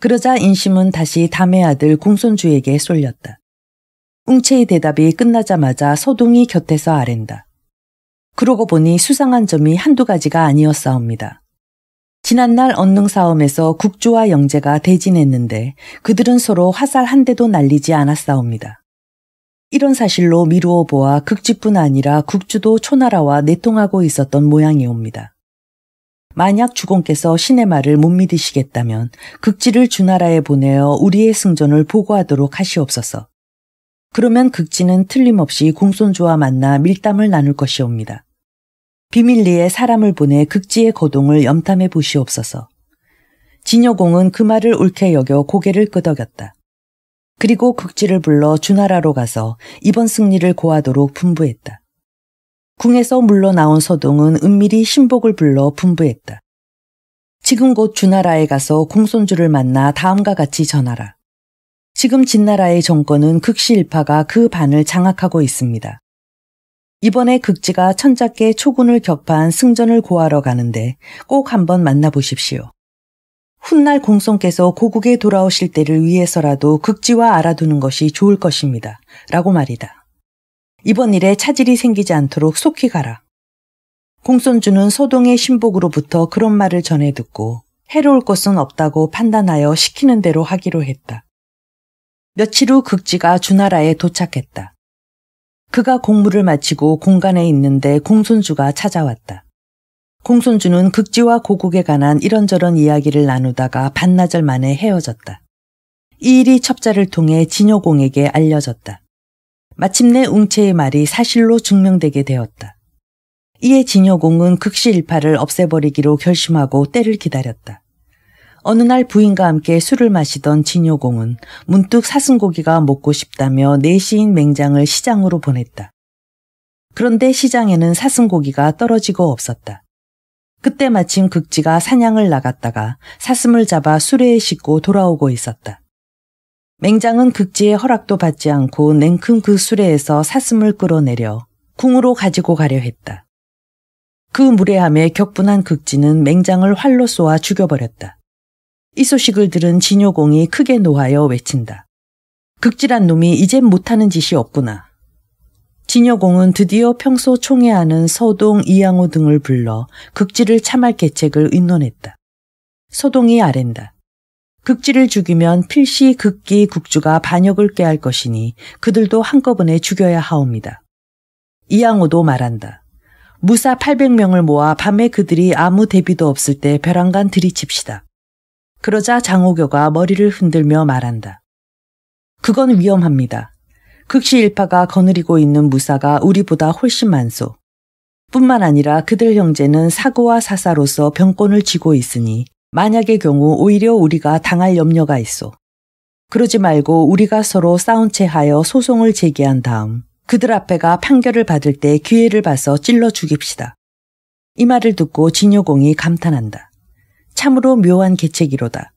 그러자 인심은 다시 담의 아들 공손주에게 쏠렸다. 웅채의 대답이 끝나자마자 서동이 곁에서 아랜다. 그러고 보니 수상한 점이 한두 가지가 아니었사옵니다. 지난날 언능 싸움에서 국조와 영재가 대진했는데 그들은 서로 화살 한 대도 날리지 않았사옵니다. 이런 사실로 미루어 보아 극지뿐 아니라 국주도 초나라와 내통하고 있었던 모양이옵니다. 만약 주공께서 신의 말을 못 믿으시겠다면 극지를 주나라에 보내어 우리의 승전을 보고하도록 하시옵소서. 그러면 극지는 틀림없이 공손조와 만나 밀담을 나눌 것이옵니다. 비밀리에 사람을 보내 극지의 거동을 염탐해 보시옵소서. 진여공은 그 말을 옳게 여겨 고개를 끄덕였다. 그리고 극지를 불러 주나라로 가서 이번 승리를 고하도록 분부했다. 궁에서 물러나온 서동은 은밀히 신복을 불러 분부했다. 지금 곧 주나라에 가서 공손주를 만나 다음과 같이 전하라. 지금 진나라의 정권은 극시일파가 그 반을 장악하고 있습니다. 이번에 극지가 천작계 초군을 격파한 승전을 고하러 가는데 꼭 한번 만나보십시오. 훗날 공손께서 고국에 돌아오실 때를 위해서라도 극지와 알아두는 것이 좋을 것입니다. 라고 말이다. 이번 일에 차질이 생기지 않도록 속히 가라. 공손주는 소동의 신복으로부터 그런 말을 전해 듣고 해로울 것은 없다고 판단하여 시키는 대로 하기로 했다. 며칠 후 극지가 주나라에 도착했다. 그가 공부를 마치고 공간에 있는데 공손주가 찾아왔다. 공손주는 극지와 고국에 관한 이런저런 이야기를 나누다가 반나절 만에 헤어졌다. 이 일이 첩자를 통해 진효공에게 알려졌다. 마침내 웅채의 말이 사실로 증명되게 되었다. 이에 진효공은 극시일파를 없애버리기로 결심하고 때를 기다렸다. 어느 날 부인과 함께 술을 마시던 진효공은 문득 사슴고기가 먹고 싶다며 내시인 맹장을 시장으로 보냈다. 그런데 시장에는 사슴고기가 떨어지고 없었다. 그때 마침 극지가 사냥을 나갔다가 사슴을 잡아 수레에 싣고 돌아오고 있었다. 맹장은 극지의 허락도 받지 않고 냉큼 그 수레에서 사슴을 끌어내려 궁으로 가지고 가려 했다. 그 무례함에 격분한 극지는 맹장을 활로 쏘아 죽여버렸다. 이 소식을 들은 진효공이 크게 노하여 외친다. 극질한 놈이 이젠 못하는 짓이 없구나. 진여공은 드디어 평소 총애하는 서동, 이양호 등을 불러 극질을 참할 계책을 의논했다. 서동이 아랜다. 극질을 죽이면 필시 극기 국주가 반역을 꾀할 것이니 그들도 한꺼번에 죽여야 하옵니다. 이양호도 말한다. 무사 800명을 모아 밤에 그들이 아무 대비도 없을 때 벼랑간 들이칩시다. 그러자 장호교가 머리를 흔들며 말한다. 그건 위험합니다. 극시일파가 거느리고 있는 무사가 우리보다 훨씬 많소. 뿐만 아니라 그들 형제는 사고와 사사로서 병권을 쥐고 있으니 만약의 경우 오히려 우리가 당할 염려가 있어. 그러지 말고 우리가 서로 싸운 채 하여 소송을 제기한 다음 그들 앞에가 판결을 받을 때 기회를 봐서 찔러 죽입시다. 이 말을 듣고 진효공이 감탄한다. 참으로 묘한 개책이로다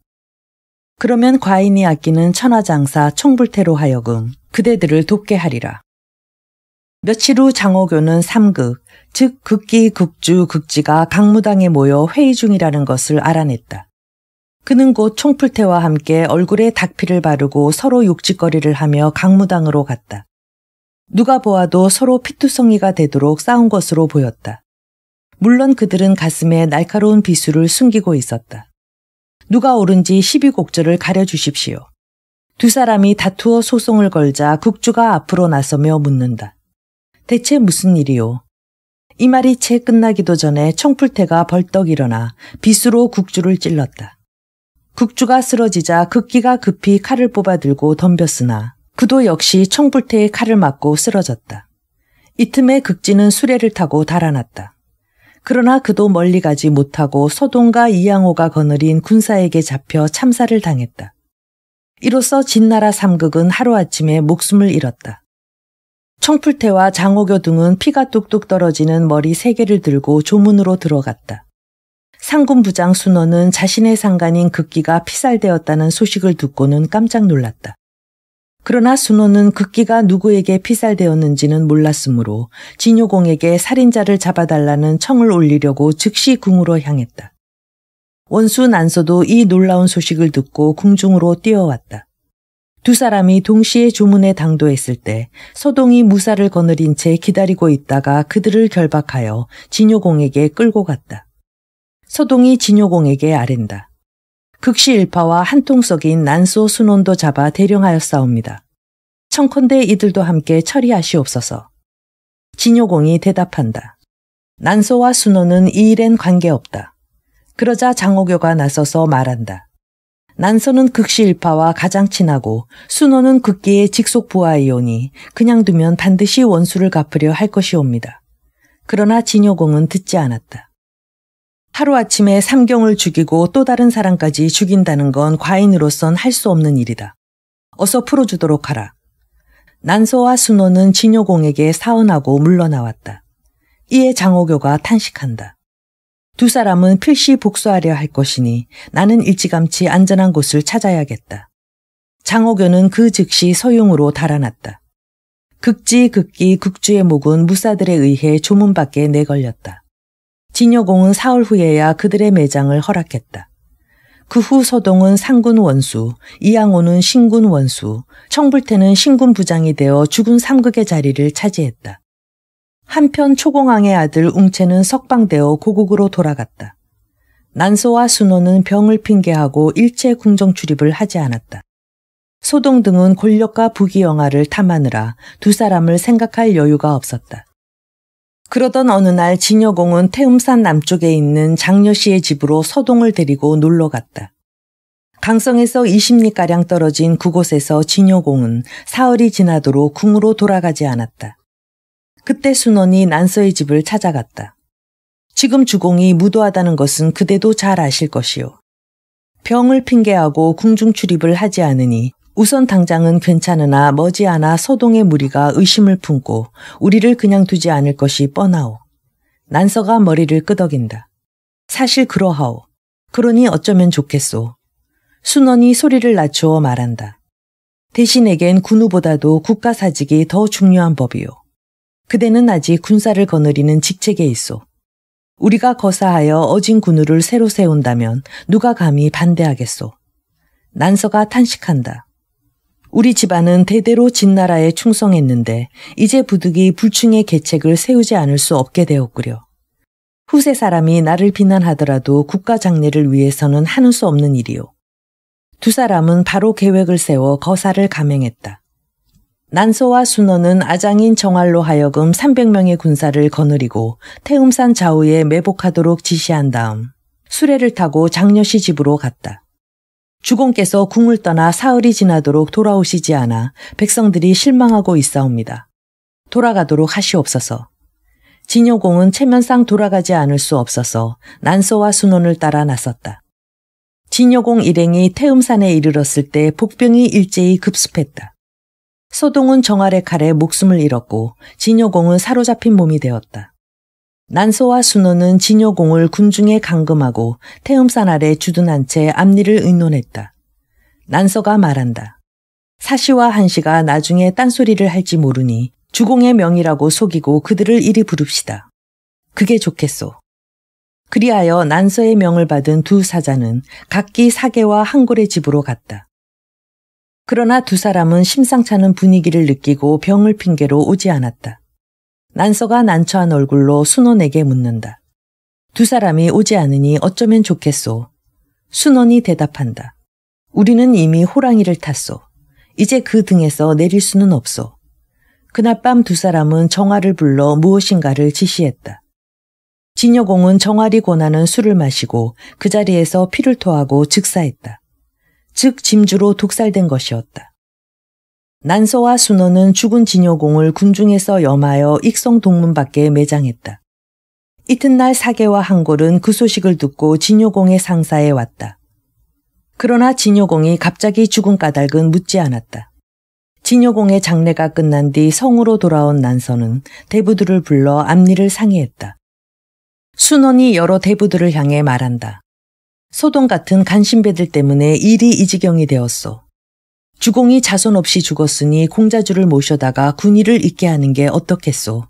그러면 과인이 아끼는 천하장사 총불태로 하여금 그대들을 돕게 하리라. 며칠 후 장호교는 삼극, 즉 극기 극주 극지가 강무당에 모여 회의 중이라는 것을 알아냈다. 그는 곧 총풀태와 함께 얼굴에 닭피를 바르고 서로 욕짓거리를 하며 강무당으로 갔다. 누가 보아도 서로 피투성이가 되도록 싸운 것으로 보였다. 물론 그들은 가슴에 날카로운 비수를 숨기고 있었다. 누가 옳은지 1 2곡절을 가려주십시오. 두 사람이 다투어 소송을 걸자 국주가 앞으로 나서며 묻는다. 대체 무슨 일이오? 이 말이 채 끝나기도 전에 청풀태가 벌떡 일어나 빗으로 국주를 찔렀다. 국주가 쓰러지자 극기가 급히 칼을 뽑아들고 덤볐으나 그도 역시 청불태의 칼을 맞고 쓰러졌다. 이 틈에 극지는 수레를 타고 달아났다. 그러나 그도 멀리 가지 못하고 서동과 이양호가 거느린 군사에게 잡혀 참사를 당했다. 이로써 진나라 삼극은 하루아침에 목숨을 잃었다. 청풀태와 장호교 등은 피가 뚝뚝 떨어지는 머리 세 개를 들고 조문으로 들어갔다. 상군부장 순원은 자신의 상관인 극기가 피살되었다는 소식을 듣고는 깜짝 놀랐다. 그러나 순호는 극기가 그 누구에게 피살되었는지는 몰랐으므로 진효공에게 살인자를 잡아달라는 청을 올리려고 즉시 궁으로 향했다. 원수 난서도 이 놀라운 소식을 듣고 궁중으로 뛰어왔다. 두 사람이 동시에 조문에 당도했을 때 서동이 무사를 거느린 채 기다리고 있다가 그들을 결박하여 진효공에게 끌고 갔다. 서동이 진효공에게 아랜다. 극시일파와 한통석인 난소 순원도 잡아 대령하여싸웁니다 청컨대 이들도 함께 처리하시옵소서. 진효공이 대답한다. 난소와 순원은 이 일엔 관계없다. 그러자 장호교가 나서서 말한다. 난소는 극시일파와 가장 친하고 순원은 극기의 직속 부하이오니 그냥 두면 반드시 원수를 갚으려 할 것이옵니다. 그러나 진효공은 듣지 않았다. 하루아침에 삼경을 죽이고 또 다른 사람까지 죽인다는 건 과인으로선 할 수 없는 일이다. 어서 풀어주도록 하라. 난소와 순호는 진효공에게 사은하고 물러나왔다. 이에 장호교가 탄식한다. 두 사람은 필시 복수하려 할 것이니 나는 일찌감치 안전한 곳을 찾아야겠다. 장호교는 그 즉시 서용으로 달아났다. 극지 극기 극주의 목은 무사들에 의해 조문밖에 내걸렸다. 진여공은 사흘 후에야 그들의 매장을 허락했다. 그 후 서동은 상군 원수, 이양호는 신군 원수, 청불태는 신군 부장이 되어 죽은 삼극의 자리를 차지했다. 한편 초공왕의 아들 웅채는 석방되어 고국으로 돌아갔다. 난소와 순호는 병을 핑계하고 일체 궁정 출입을 하지 않았다. 소동 등은 권력과 부귀영화를 탐하느라 두 사람을 생각할 여유가 없었다. 그러던 어느 날 진여공은 태음산 남쪽에 있는 장녀 씨의 집으로 서동을 데리고 놀러 갔다. 강성에서 20리가량 떨어진 그곳에서 진여공은 사흘이 지나도록 궁으로 돌아가지 않았다. 그때 순원이 난서의 집을 찾아갔다. 지금 주공이 무도하다는 것은 그대도 잘 아실 것이요. 병을 핑계하고 궁중 출입을 하지 않으니 우선 당장은 괜찮으나 머지않아 서동의 무리가 의심을 품고 우리를 그냥 두지 않을 것이 뻔하오. 난서가 머리를 끄덕인다. 사실 그러하오. 그러니 어쩌면 좋겠소. 순원이 소리를 낮추어 말한다. 대신에겐 군우보다도 국가사직이 더 중요한 법이요. 그대는 아직 군사를 거느리는 직책에 있어. 우리가 거사하여 어진 군우를 새로 세운다면 누가 감히 반대하겠소. 난서가 탄식한다. 우리 집안은 대대로 진나라에 충성했는데 이제 부득이 불충의 계책을 세우지 않을 수 없게 되었구려. 후세 사람이 나를 비난하더라도 국가 장례를 위해서는 하는 수 없는 일이요. 두 사람은 바로 계획을 세워 거사를 감행했다. 난소와 순원은 아장인 정활로 하여금 300명의 군사를 거느리고 태음산 좌우에 매복하도록 지시한 다음 수레를 타고 장녀시 집으로 갔다. 주공께서 궁을 떠나 사흘이 지나도록 돌아오시지 않아 백성들이 실망하고 있사옵니다. 돌아가도록 하시옵소서. 진여공은 체면상 돌아가지 않을 수 없어서 난소와 순원을 따라 나섰다. 진여공 일행이 태음산에 이르렀을 때 복병이 일제히 급습했다. 소동은 정아의 칼에 목숨을 잃었고 진여공은 사로잡힌 몸이 되었다. 난소와 순호는 진효공을 군중에 감금하고 태음산 아래 주둔한 채 앞니를 의논했다. 난소가 말한다. 사시와 한시가 나중에 딴소리를 할지 모르니 주공의 명이라고 속이고 그들을 이리 부릅시다. 그게 좋겠소. 그리하여 난서의 명을 받은 두 사자는 각기 사계와 한골의 집으로 갔다. 그러나 두 사람은 심상찮은 분위기를 느끼고 병을 핑계로 오지 않았다. 난서가 난처한 얼굴로 순원에게 묻는다. 두 사람이 오지 않으니 어쩌면 좋겠소. 순원이 대답한다. 우리는 이미 호랑이를 탔소. 이제 그 등에서 내릴 수는 없소. 그날 밤 두 사람은 정화를 불러 무엇인가를 지시했다. 진여공은 정화리 권하는 술을 마시고 그 자리에서 피를 토하고 즉사했다. 즉 짐주로 독살된 것이었다. 난서와 순어는 죽은 진여공을 군중에서 염하여 익성 동문 밖에 매장했다. 이튿날 사계와 한골은 그 소식을 듣고 진여공의 상사에 왔다. 그러나 진여공이 갑자기 죽은 까닭은 묻지 않았다. 진여공의 장례가 끝난 뒤 성으로 돌아온 난서는 대부들을 불러 앞니를 상의했다. 순원이 여러 대부들을 향해 말한다. 소동 같은 간신배들 때문에 일이 이 지경이 되었소. 주공이 자손 없이 죽었으니 공자주를 모셔다가 군의를 잇게 하는 게 어떻겠소.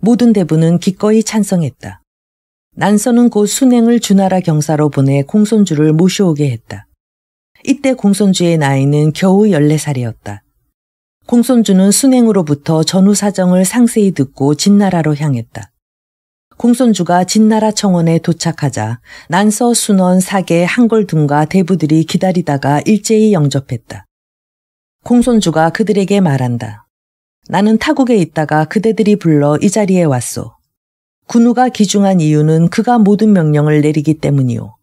모든 대부는 기꺼이 찬성했다. 난서는곧 순행을 주나라 경사로 보내 공손주를 모셔오게 했다. 이때 공손주의 나이는 겨우 14살이었다. 공손주는 순행으로부터 전후 사정을 상세히 듣고 진나라로 향했다. 공손주가 진나라 청원에 도착하자 난서 순원 사계 한골 등과 대부들이 기다리다가 일제히 영접했다. 공손주가 그들에게 말한다. 나는 타국에 있다가 그대들이 불러 이 자리에 왔소. 군우가 기중한 이유는 그가 모든 명령을 내리기 때문이오.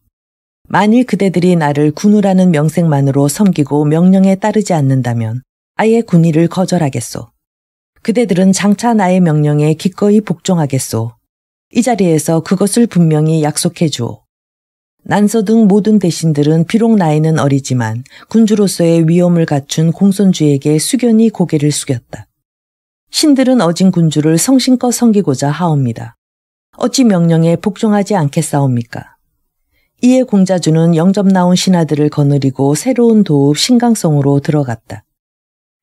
만일 그대들이 나를 군우라는 명색만으로 섬기고 명령에 따르지 않는다면 아예 군의를 거절하겠소. 그대들은 장차 나의 명령에 기꺼이 복종하겠소. 이 자리에서 그것을 분명히 약속해 주오. 난서 등 모든 대신들은 비록 나이는 어리지만 군주로서의 위엄을 갖춘 공손주에게 숙연히 고개를 숙였다. 신들은 어진 군주를 성신껏 섬기고자 하옵니다. 어찌 명령에 복종하지 않겠사옵니까? 이에 공자주는 영접 나온 신하들을 거느리고 새로운 도읍 신강성으로 들어갔다.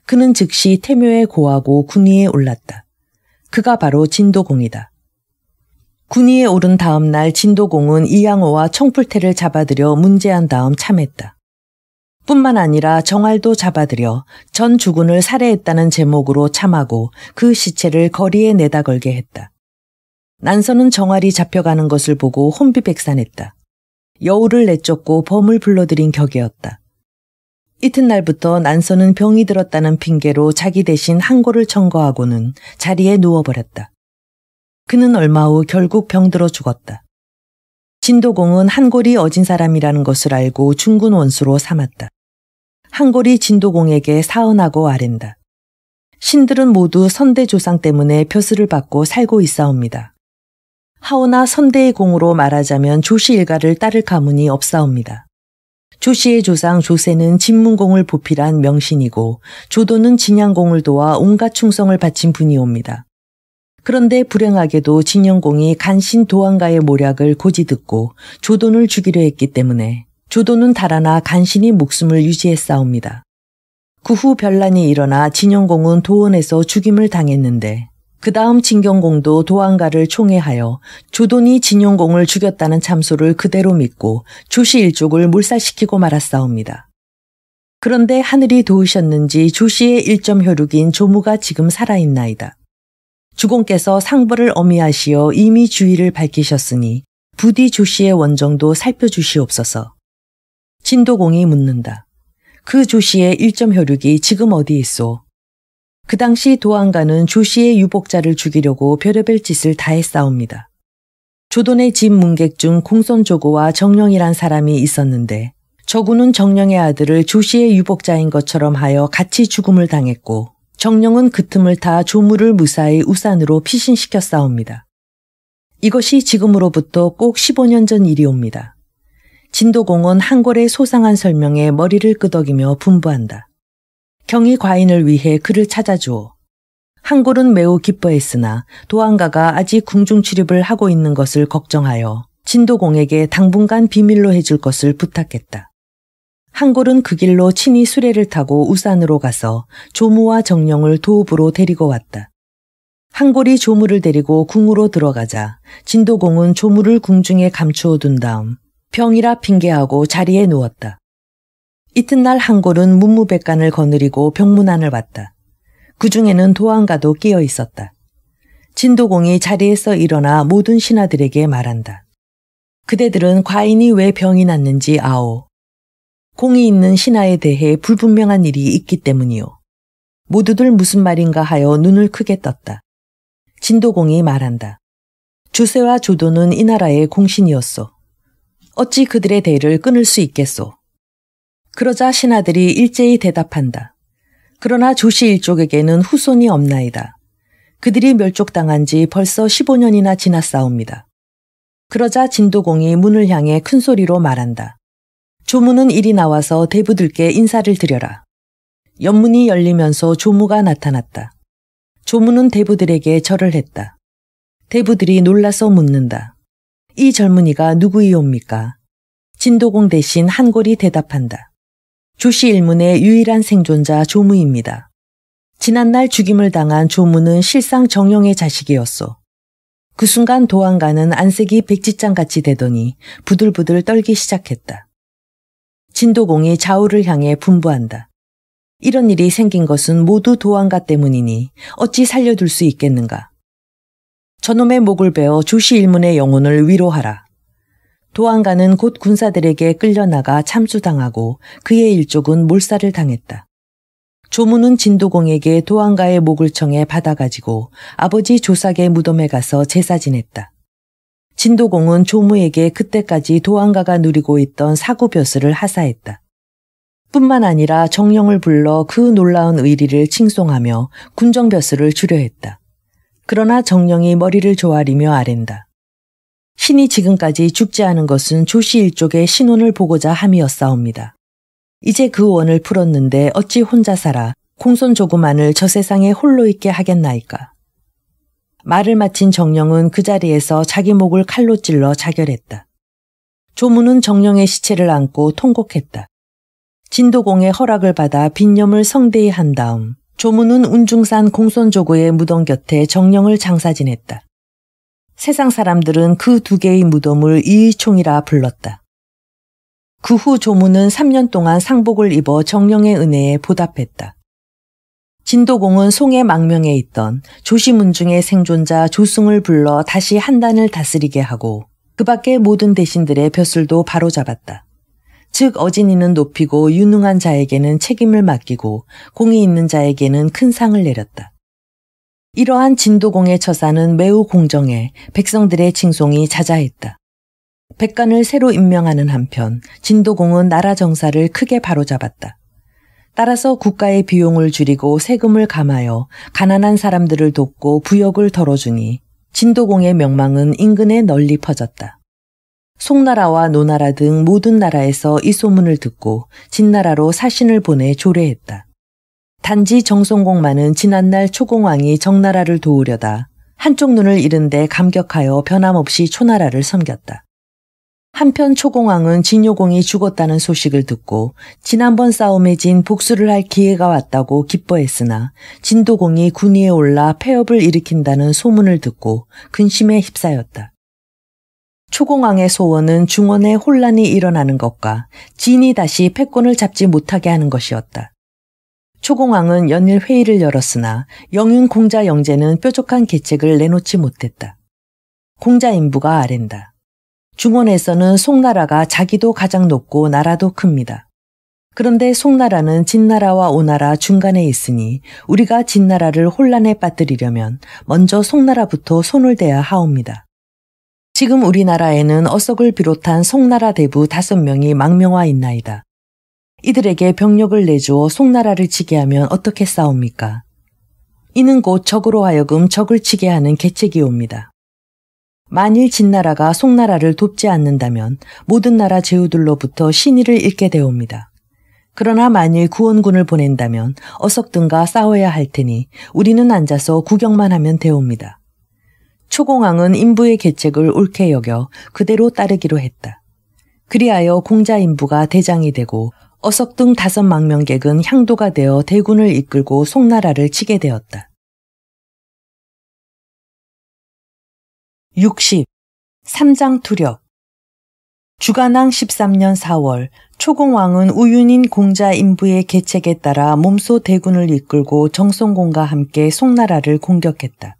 그는 즉시 태묘에 고하고 군위에 올랐다. 그가 바로 진도공이다. 군위에 오른 다음 날 진도공은 이양호와 청풀태를 잡아들여 문제한 다음 참했다. 뿐만 아니라 정알도 잡아들여 전 주군을 살해했다는 제목으로 참하고 그 시체를 거리에 내다 걸게 했다. 난선은 정알이 잡혀가는 것을 보고 혼비백산했다. 여우를 내쫓고 범을 불러들인 격이었다. 이튿날부터 난선은 병이 들었다는 핑계로 자기 대신 항고를 청거하고는 자리에 누워버렸다. 그는 얼마 후 결국 병들어 죽었다. 진도공은 한골이 어진 사람이라는 것을 알고 중군 원수로 삼았다. 한골이 진도공에게 사은하고 아랜다. 신들은 모두 선대 조상 때문에 표수를 받고 살고 있사옵니다. 하오나 선대의 공으로 말하자면 조씨 일가를 따를 가문이 없사옵니다. 조씨의 조상 조세는 진문공을 보필한 명신이고 조도는 진양공을 도와 온갖 충성을 바친 분이옵니다. 그런데 불행하게도 진영공이 간신 도안가의 모략을 고지듣고 조돈을 죽이려 했기 때문에 조돈은 달아나 간신히 목숨을 유지해 싸웁니다. 그 후변란이 일어나 진영공은 도원에서 죽임을 당했는데 그 다음 진경공도 도안가를 총애하여 조돈이 진영공을 죽였다는 참소를 그대로 믿고 조시 일족을 몰살시키고 말았사옵니다. 그런데 하늘이 도우셨는지 조시의 일점 혈육인 조무가 지금 살아있나이다. 주공께서 상부를 어미하시어 이미 주의를 밝히셨으니 부디 조씨의 원정도 살펴주시옵소서. 진도공이 묻는다. 그 조씨의 일점 효력이 지금 어디 있소? 그 당시 도안가는 조씨의 유복자를 죽이려고 별의별 짓을 다했사옵니다. 조돈의 집 문객 중 공손조고와 정령이란 사람이 있었는데 저구는 정령의 아들을 조씨의 유복자인 것처럼 하여 같이 죽음을 당했고 정령은 그 틈을 타 조물을 무사히 우산으로 피신시켜 싸웁니다. 이것이 지금으로부터 꼭 15년 전 일이옵니다. 진도공은 한골의 소상한 설명에 머리를 끄덕이며 분부한다. 경이 과인을 위해 그를 찾아주오. 한골은 매우 기뻐했으나 도안가가 아직 궁중 출입을 하고 있는 것을 걱정하여 진도공에게 당분간 비밀로 해줄 것을 부탁했다. 한 골은 그 길로 친히 수레를 타고 우산으로 가서 조무와 정령을 도읍으로 데리고 왔다. 한 골이 조무를 데리고 궁으로 들어가자 진도공은 조무를 궁중에 감추어 둔 다음 병이라 핑계하고 자리에 누웠다. 이튿날 한 골은 문무백관을 거느리고 병문안을 왔다. 그 중에는 도안가도 끼어 있었다. 진도공이 자리에서 일어나 모든 신하들에게 말한다. 그대들은 과인이 왜 병이 났는지 아오. 공이 있는 신하에 대해 불분명한 일이 있기 때문이요. 모두들 무슨 말인가 하여 눈을 크게 떴다. 진도공이 말한다. 주세와 조도는 이 나라의 공신이었소. 어찌 그들의 대를 끊을 수 있겠소. 그러자 신하들이 일제히 대답한다. 그러나 조씨 일족에게는 후손이 없나이다. 그들이 멸족당한 지 벌써 15년이나 지났사옵니다. 그러자 진도공이 문을 향해 큰 소리로 말한다. 조무는 이리 나와서 대부들께 인사를 드려라. 연문이 열리면서 조무가 나타났다. 조무는 대부들에게 절을 했다. 대부들이 놀라서 묻는다. 이 젊은이가 누구이옵니까? 진도공 대신 한골이 대답한다. 조씨 일문의 유일한 생존자 조무입니다. 지난날 죽임을 당한 조무는 실상 정영의 자식이었소. 그 순간 도안가는 안색이 백지장같이 되더니 부들부들 떨기 시작했다. 진도공이 좌우를 향해 분부한다. 이런 일이 생긴 것은 모두 도안가 때문이니 어찌 살려둘 수 있겠는가. 저놈의 목을 베어 조시 일문의 영혼을 위로하라. 도안가는 곧 군사들에게 끌려나가 참수당하고 그의 일족은 몰살을 당했다. 조문은 진도공에게 도안가의 목을 청해 받아가지고 아버지 조삭의 무덤에 가서 제사 지냈다. 진도공은 조무에게 그때까지 도안가가 누리고 있던 사구벼슬을 하사했다. 뿐만 아니라 정령을 불러 그 놀라운 의리를 칭송하며 군정벼슬을 주려 했다. 그러나 정령이 머리를 조아리며 아랜다. 신이 지금까지 죽지 않은 것은 조씨 일족의 신원을 보고자 함이었사옵니다. 이제 그 원을 풀었는데 어찌 혼자 살아 공손 조그만을 저 세상에 홀로 있게 하겠나이까. 말을 마친 정령은 그 자리에서 자기 목을 칼로 찔러 자결했다. 조문은 정령의 시체를 안고 통곡했다. 진도공의 허락을 받아 빈념을 성대히 한 다음 조문은 운중산 공손조고의 무덤 곁에 정령을 장사 지냈다. 세상 사람들은 그 두 개의 무덤을 이의총이라 불렀다. 그 후 조문은 3년 동안 상복을 입어 정령의 은혜에 보답했다. 진도공은 송의 망명에 있던 조시문중의 생존자 조승을 불러 다시 한단을 다스리게 하고 그 밖의 모든 대신들의 벼슬도 바로잡았다. 즉 어진이는 높이고 유능한 자에게는 책임을 맡기고 공이 있는 자에게는 큰 상을 내렸다. 이러한 진도공의 처사는 매우 공정해 백성들의 칭송이 자자했다. 백관을 새로 임명하는 한편 진도공은 나라 정사를 크게 바로잡았다. 따라서 국가의 비용을 줄이고 세금을 감하여 가난한 사람들을 돕고 부역을 덜어주니 진도공의 명망은 인근에 널리 퍼졌다. 송나라와 노나라 등 모든 나라에서 이 소문을 듣고 진나라로 사신을 보내 조례했다. 단지 정송공만은 지난날 초공왕이 정나라를 도우려다 한쪽 눈을 잃은 데 감격하여 변함없이 초나라를 섬겼다. 한편 초공왕은 진효공이 죽었다는 소식을 듣고 지난번 싸움에 진 복수를 할 기회가 왔다고 기뻐했으나 진도공이 군위에 올라 폐업을 일으킨다는 소문을 듣고 근심에 휩싸였다. 초공왕의 소원은 중원에 혼란이 일어나는 것과 진이 다시 패권을 잡지 못하게 하는 것이었다. 초공왕은 연일 회의를 열었으나 영윤 공자 영제는 뾰족한 계책을 내놓지 못했다. 공자 인부가 아랜다. 중원에서는 송나라가 자기도 가장 높고 나라도 큽니다. 그런데 송나라는 진나라와 오나라 중간에 있으니 우리가 진나라를 혼란에 빠뜨리려면 먼저 송나라부터 손을 대야 하옵니다. 지금 우리나라에는 어석을 비롯한 송나라 대부 다섯 명이 망명화 있나이다. 이들에게 병력을 내주어 송나라를 치게 하면 어떻게 싸웁니까? 이는 곧 적으로 하여금 적을 치게 하는 계책이 옵니다. 만일 진나라가 송나라를 돕지 않는다면 모든 나라 제후들로부터 신의를 잃게 되옵니다. 그러나 만일 구원군을 보낸다면 어석등과 싸워야 할 테니 우리는 앉아서 구경만 하면 되옵니다. 초공왕은 인부의 계책을 옳게 여겨 그대로 따르기로 했다. 그리하여 공자 인부가 대장이 되고 어석등 다섯 망명객은 향도가 되어 대군을 이끌고 송나라를 치게 되었다. 60. 3장 투력 주간왕 13년 4월 초공왕은 우윤인 공자 인부의 계책에 따라 몸소 대군을 이끌고 정성공과 함께 송나라를 공격했다.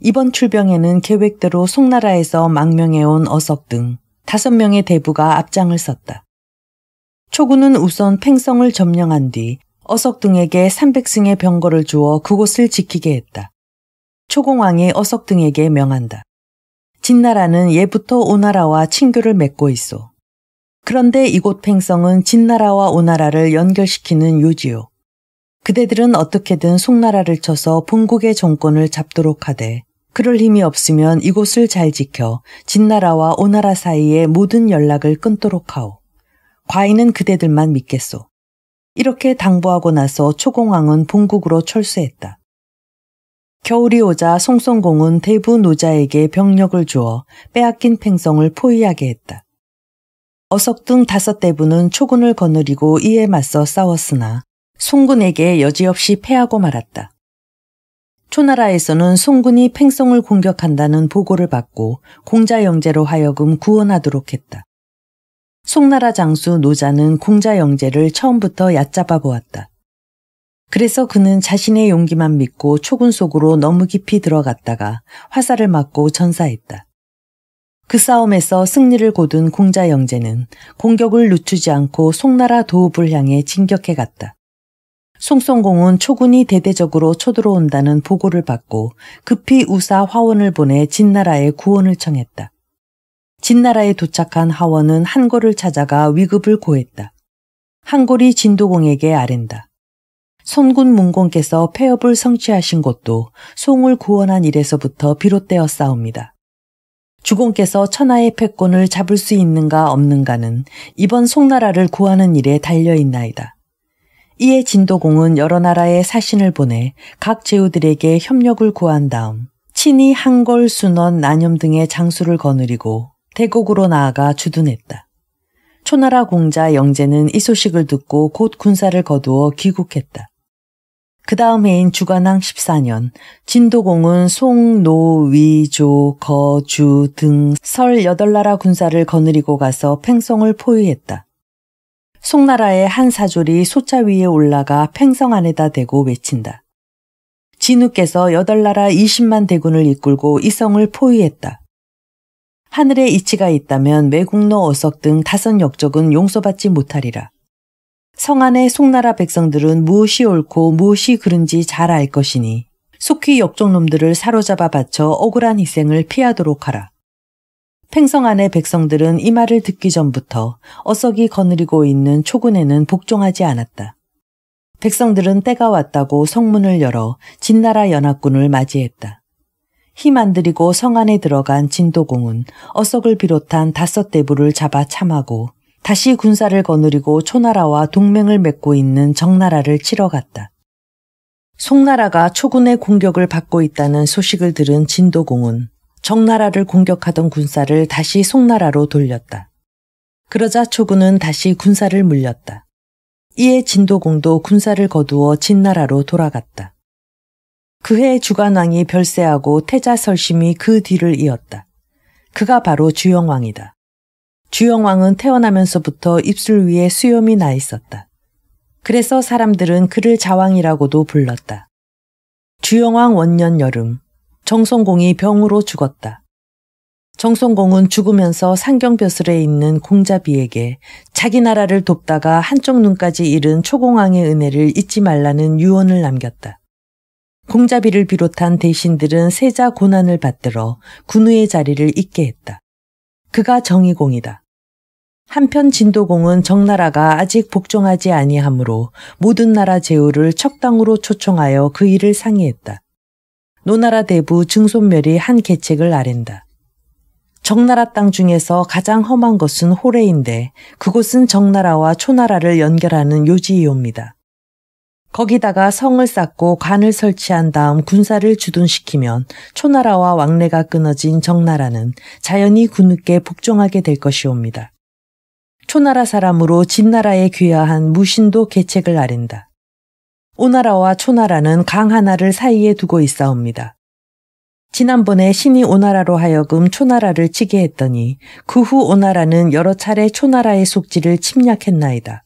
이번 출병에는 계획대로 송나라에서 망명해온 어석 등 다섯 명의 대부가 앞장을 섰다. 초군은 우선 팽성을 점령한 뒤 어석 등에게 300승의 병거를 주어 그곳을 지키게 했다. 초공왕이 어석 등에게 명한다. 진나라는 예부터 오나라와 친교를 맺고 있어. 그런데 이곳 팽성은 진나라와 오나라를 연결시키는 요지요. 그대들은 어떻게든 송나라를 쳐서 본국의 정권을 잡도록 하되 그럴 힘이 없으면 이곳을 잘 지켜 진나라와 오나라 사이의 모든 연락을 끊도록 하오. 과인은 그대들만 믿겠소. 이렇게 당부하고 나서 초공왕은 본국으로 철수했다. 겨울이 오자 송성공은 대부 노자에게 병력을 주어 빼앗긴 팽성을 포위하게 했다. 어석 등 다섯 대부는 초군을 거느리고 이에 맞서 싸웠으나 송군에게 여지없이 패하고 말았다. 초나라에서는 송군이 팽성을 공격한다는 보고를 받고 공자영제로 하여금 구원하도록 했다. 송나라 장수 노자는 공자영제를 처음부터 얕잡아 보았다. 그래서 그는 자신의 용기만 믿고 초군 속으로 너무 깊이 들어갔다가 화살을 맞고 전사했다. 그 싸움에서 승리를 거둔 공자 영제는 공격을 늦추지 않고 송나라 도읍을 향해 진격해 갔다. 송성공은 초군이 대대적으로 쳐들어온다는 보고를 받고 급히 우사 화원을 보내 진나라에 구원을 청했다. 진나라에 도착한 하원은 한골을 찾아가 위급을 고했다. 한골이 진도공에게 아랜다. 손군 문공께서 폐업을 성취하신 것도 송을 구원한 일에서부터 비롯되어싸웁니다 주공께서 천하의 패권을 잡을 수 있는가 없는가는 이번 송나라를 구하는 일에 달려있나이다. 이에 진도공은 여러 나라에 사신을 보내 각 제후들에게 협력을 구한 다음 친히 한골, 순원, 난염 등의 장수를 거느리고 대국으로 나아가 주둔했다. 초나라 공자 영제는 이 소식을 듣고 곧 군사를 거두어 귀국했다. 그 다음 해인 주관왕 14년 진도공은 송, 노, 위, 조, 거, 주 등 설 8나라 군사를 거느리고 가서 팽성을 포위했다. 송나라의 한 사졸이 소차 위에 올라가 팽성 안에다 대고 외친다. 진우께서 여덟 나라 20만 대군을 이끌고 이성을 포위했다. 하늘에 이치가 있다면 매국노 어석 등 다섯 역적은 용서받지 못하리라. 성안의 송나라 백성들은 무엇이 옳고 무엇이 그른지 잘 알 것이니 속히 역종놈들을 사로잡아 바쳐 억울한 희생을 피하도록 하라. 팽성 안의 백성들은 이 말을 듣기 전부터 어석이 거느리고 있는 초군에는 복종하지 않았다. 백성들은 때가 왔다고 성문을 열어 진나라 연합군을 맞이했다. 힘안 들이고 성 안에 들어간 진도공은 어석을 비롯한 다섯 대부를 잡아 참하고 다시 군사를 거느리고 초나라와 동맹을 맺고 있는 정나라를 치러 갔다. 송나라가 초군의 공격을 받고 있다는 소식을 들은 진도공은 정나라를 공격하던 군사를 다시 송나라로 돌렸다. 그러자 초군은 다시 군사를 물렸다. 이에 진도공도 군사를 거두어 진나라로 돌아갔다. 그해 주관왕이 별세하고 태자 설심이 그 뒤를 이었다. 그가 바로 주영왕이다. 주영왕은 태어나면서부터 입술 위에 수염이 나 있었다. 그래서 사람들은 그를 자왕이라고도 불렀다. 주영왕 원년 여름, 정성공이 병으로 죽었다. 정성공은 죽으면서 상경벼슬에 있는 공자비에게 자기 나라를 돕다가 한쪽 눈까지 잃은 초공왕의 은혜를 잊지 말라는 유언을 남겼다. 공자비를 비롯한 대신들은 세자 고난을 받들어 군우의 자리를 잇게 했다. 그가 정의공이다. 한편 진도공은 정나라가 아직 복종하지 아니하므로 모든 나라 제후를 척당으로 초청하여 그 일을 상의했다. 노나라 대부 증손멸이 한 계책을 아랜다. 정나라 땅 중에서 가장 험한 것은 호래인데 그곳은 정나라와 초나라를 연결하는 요지이옵니다. 거기다가 성을 쌓고 관을 설치한 다음 군사를 주둔시키면 초나라와 왕래가 끊어진 정나라는 자연히 군늦게 복종하게 될 것이옵니다. 초나라 사람으로 진나라에 귀화한 무신도 계책을 아린다. 오나라와 초나라는 강 하나를 사이에 두고 있사옵니다. 지난번에 신이 오나라로 하여금 초나라를 치게 했더니 그 후 오나라는 여러 차례 초나라의 속지를 침략했나이다.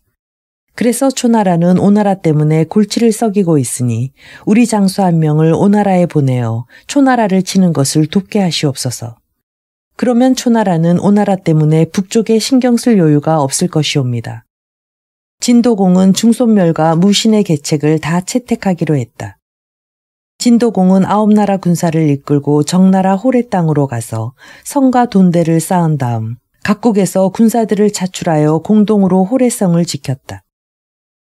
그래서 초나라는 오나라 때문에 골치를 썩이고 있으니 우리 장수 한 명을 오나라에 보내어 초나라를 치는 것을 돕게 하시옵소서. 그러면 초나라는 오나라 때문에 북쪽에 신경 쓸 여유가 없을 것이옵니다. 진도공은 중손멸과 무신의 계책을 다 채택하기로 했다. 진도공은 아홉 나라 군사를 이끌고 정나라 호래 땅으로 가서 성과 돈대를 쌓은 다음 각국에서 군사들을 차출하여 공동으로 호래성을 지켰다.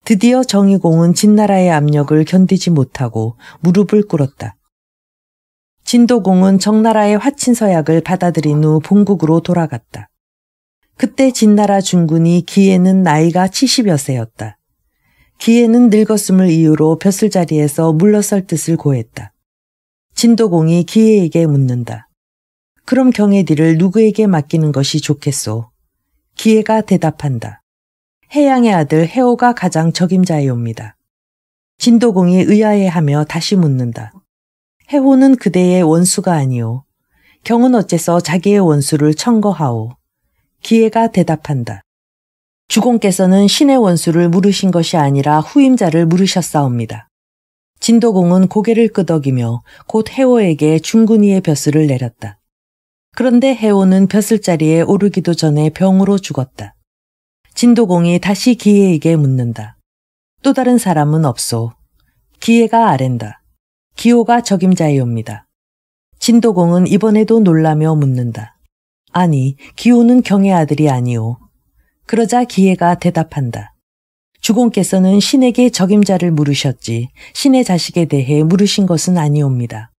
드디어 정의공은 진나라의 압력을 견디지 못하고 무릎을 꿇었다. 진도공은 정나라의 화친서약을 받아들인 후 본국으로 돌아갔다. 그때 진나라 중군이 기에는 나이가 70여 세였다. 기에는 늙었음을 이유로 벼슬 자리에서 물러설 뜻을 고했다. 진도공이 기에에게 묻는다. 그럼 경혜디를 누구에게 맡기는 것이 좋겠소? 기에가 대답한다. 해양의 아들 헤오가 가장 적임자이옵니다. 진도공이 의아해하며 다시 묻는다. 헤오는 그대의 원수가 아니오. 경은 어째서 자기의 원수를 청거하오. 기회가 대답한다. 주공께서는 신의 원수를 물으신 것이 아니라 후임자를 물으셨사옵니다. 진도공은 고개를 끄덕이며 곧 해오에게 중군이의 벼슬을 내렸다. 그런데 해오는 벼슬자리에 오르기도 전에 병으로 죽었다. 진도공이 다시 기예에게 묻는다. 또 다른 사람은 없소. 기예가 아랜다. 기호가 적임자이옵니다. 진도공은 이번에도 놀라며 묻는다. 아니, 기호는 경의 아들이 아니오. 그러자 기예가 대답한다. 주공께서는 신에게 적임자를 물으셨지 신의 자식에 대해 물으신 것은 아니옵니다.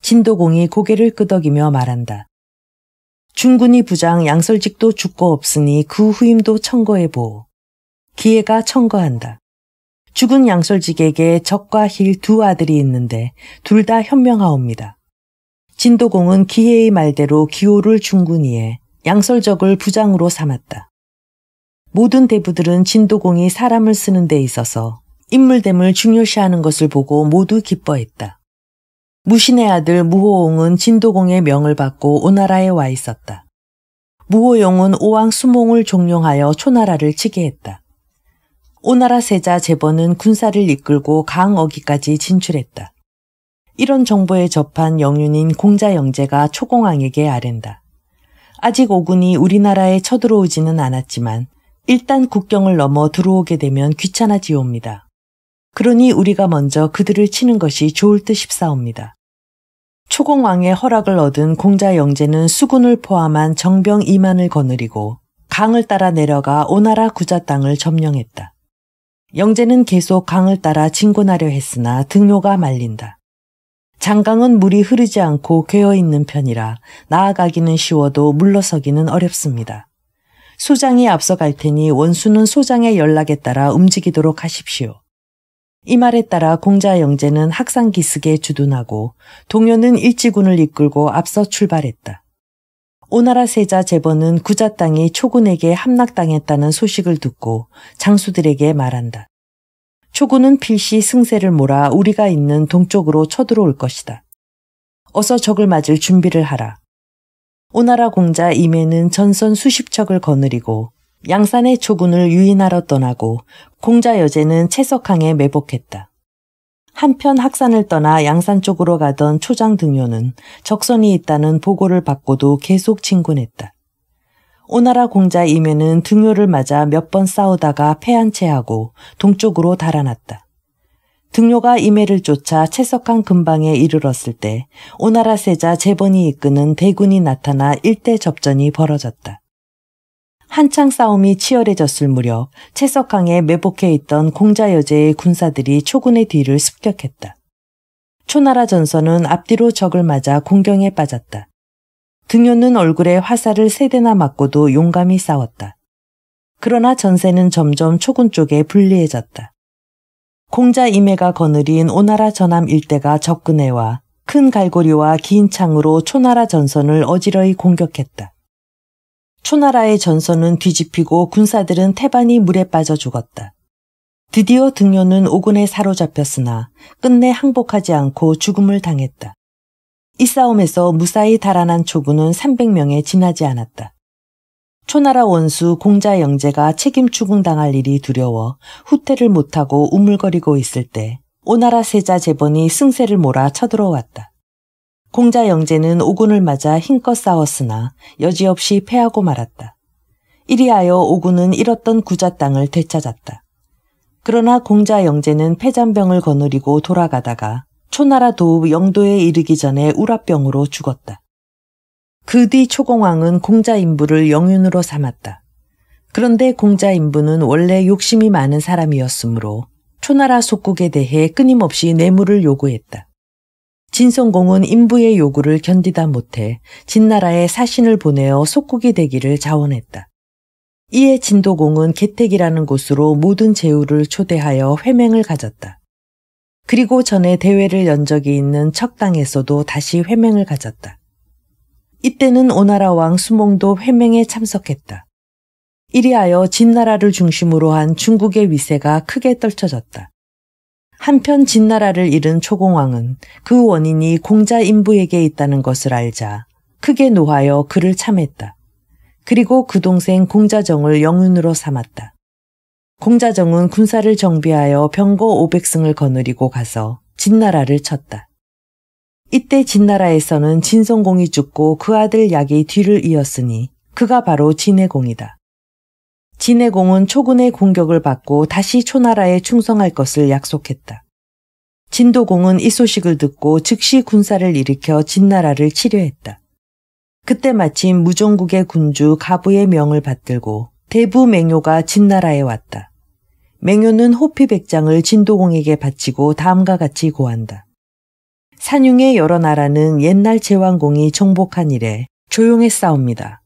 진도공이 고개를 끄덕이며 말한다. 중군이 부장 양설직도 죽고 없으니 그 후임도 청거해보. 기회가 청거한다. 죽은 양설직에게 적과 힐 두 아들이 있는데 둘 다 현명하옵니다. 진도공은 기회의 말대로 기호를 중군이에 양설적을 부장으로 삼았다. 모든 대부들은 진도공이 사람을 쓰는 데 있어서 인물됨을 중요시하는 것을 보고 모두 기뻐했다. 무신의 아들 무호옹은 진도공의 명을 받고 오나라에 와 있었다. 무호용은 오왕 수몽을 종용하여 초나라를 치게 했다. 오나라 세자 제번은 군사를 이끌고 강어기까지 진출했다. 이런 정보에 접한 영윤인 공자영제가 초공왕에게 아랜다. 아직 오군이 우리나라에 쳐들어오지는 않았지만 일단 국경을 넘어 들어오게 되면 귀찮아지옵니다. 그러니 우리가 먼저 그들을 치는 것이 좋을 듯 싶사옵니다. 초공왕의 허락을 얻은 공자 영제는 수군을 포함한 정병 2만을 거느리고 강을 따라 내려가 오나라 구자 땅을 점령했다. 영제는 계속 강을 따라 진군하려 했으나 등로가 말린다. 장강은 물이 흐르지 않고 괴어 있는 편이라 나아가기는 쉬워도 물러서기는 어렵습니다. 소장이 앞서갈 테니 원수는 소장의 연락에 따라 움직이도록 하십시오. 이 말에 따라 공자 영제는 학상 기슭에 주둔하고 동요는 일지군을 이끌고 앞서 출발했다. 오나라 세자 제번은 구자 땅이 초군에게 함락당했다는 소식을 듣고 장수들에게 말한다. 초군은 필시 승세를 몰아 우리가 있는 동쪽으로 쳐들어올 것이다. 어서 적을 맞을 준비를 하라. 오나라 공자 임에는 전선 수십 척을 거느리고 양산의 초군을 유인하러 떠나고 공자 여제는 채석항에 매복했다. 한편 학산을 떠나 양산 쪽으로 가던 초장 등요는 적선이 있다는 보고를 받고도 계속 진군했다. 오나라 공자 임에는 등요를 맞아 몇 번 싸우다가 패한 채하고 동쪽으로 달아났다. 등료가 임해를 쫓아 채석항 근방에 이르렀을 때 오나라 세자 재본이 이끄는 대군이 나타나 일대 접전이 벌어졌다. 한창 싸움이 치열해졌을 무렵 채석항에 매복해 있던 공자여제의 군사들이 초군의 뒤를 습격했다. 초나라 전선은 앞뒤로 적을 맞아 공경에 빠졌다. 등효는 얼굴에 화살을 세 대나 맞고도 용감히 싸웠다. 그러나 전세는 점점 초군 쪽에 불리해졌다. 공자 임해가 거느린 오나라 전함 일대가 접근해와 큰 갈고리와 긴 창으로 초나라 전선을 어지러이 공격했다. 초나라의 전선은 뒤집히고 군사들은 태반이 물에 빠져 죽었다. 드디어 등려는 오군에 사로잡혔으나 끝내 항복하지 않고 죽음을 당했다. 이 싸움에서 무사히 달아난 초군은 300명에 지나지 않았다. 초나라 원수 공자 영재가 책임 추궁당할 일이 두려워 후퇴를 못하고 우물거리고 있을 때 오나라 세자 재번이 승세를 몰아 쳐들어왔다. 공자 영제는 오군을 맞아 힘껏 싸웠으나 여지없이 패하고 말았다. 이리하여 오군은 잃었던 구자 땅을 되찾았다. 그러나 공자 영제는 폐잔병을 거느리고 돌아가다가 초나라 도읍 영도에 이르기 전에 우라병으로 죽었다. 그 뒤 초공왕은 공자 인부를 영윤으로 삼았다. 그런데 공자 인부는 원래 욕심이 많은 사람이었으므로 초나라 속국에 대해 끊임없이 뇌물을 요구했다. 진성공은 인부의 요구를 견디다 못해 진나라에 사신을 보내어 속국이 되기를 자원했다. 이에 진도공은 계택이라는 곳으로 모든 제후를 초대하여 회맹을 가졌다. 그리고 전에 대회를 연 적이 있는 척당에서도 다시 회맹을 가졌다. 이때는 오나라 왕 수몽도 회맹에 참석했다. 이리하여 진나라를 중심으로 한 중국의 위세가 크게 떨쳐졌다. 한편 진나라를 잃은 초공왕은 그 원인이 공자 인부에게 있다는 것을 알자 크게 노하여 그를 참했다. 그리고 그 동생 공자정을 영윤으로 삼았다. 공자정은 군사를 정비하여 병거 500승을 거느리고 가서 진나라를 쳤다. 이때 진나라에서는 진성공이 죽고 그 아들 약이 뒤를 이었으니 그가 바로 진해공이다. 진해공은 초군의 공격을 받고 다시 초나라에 충성할 것을 약속했다. 진도공은 이 소식을 듣고 즉시 군사를 일으켜 진나라를 치료했다. 그때 마침 무종국의 군주 가부의 명을 받들고 대부 맹요가 진나라에 왔다. 맹요는 호피 백장을 진도공에게 바치고 다음과 같이 고한다. 산흉의 여러 나라는 옛날 제왕공이 정복한 이래 조용해싸웁니다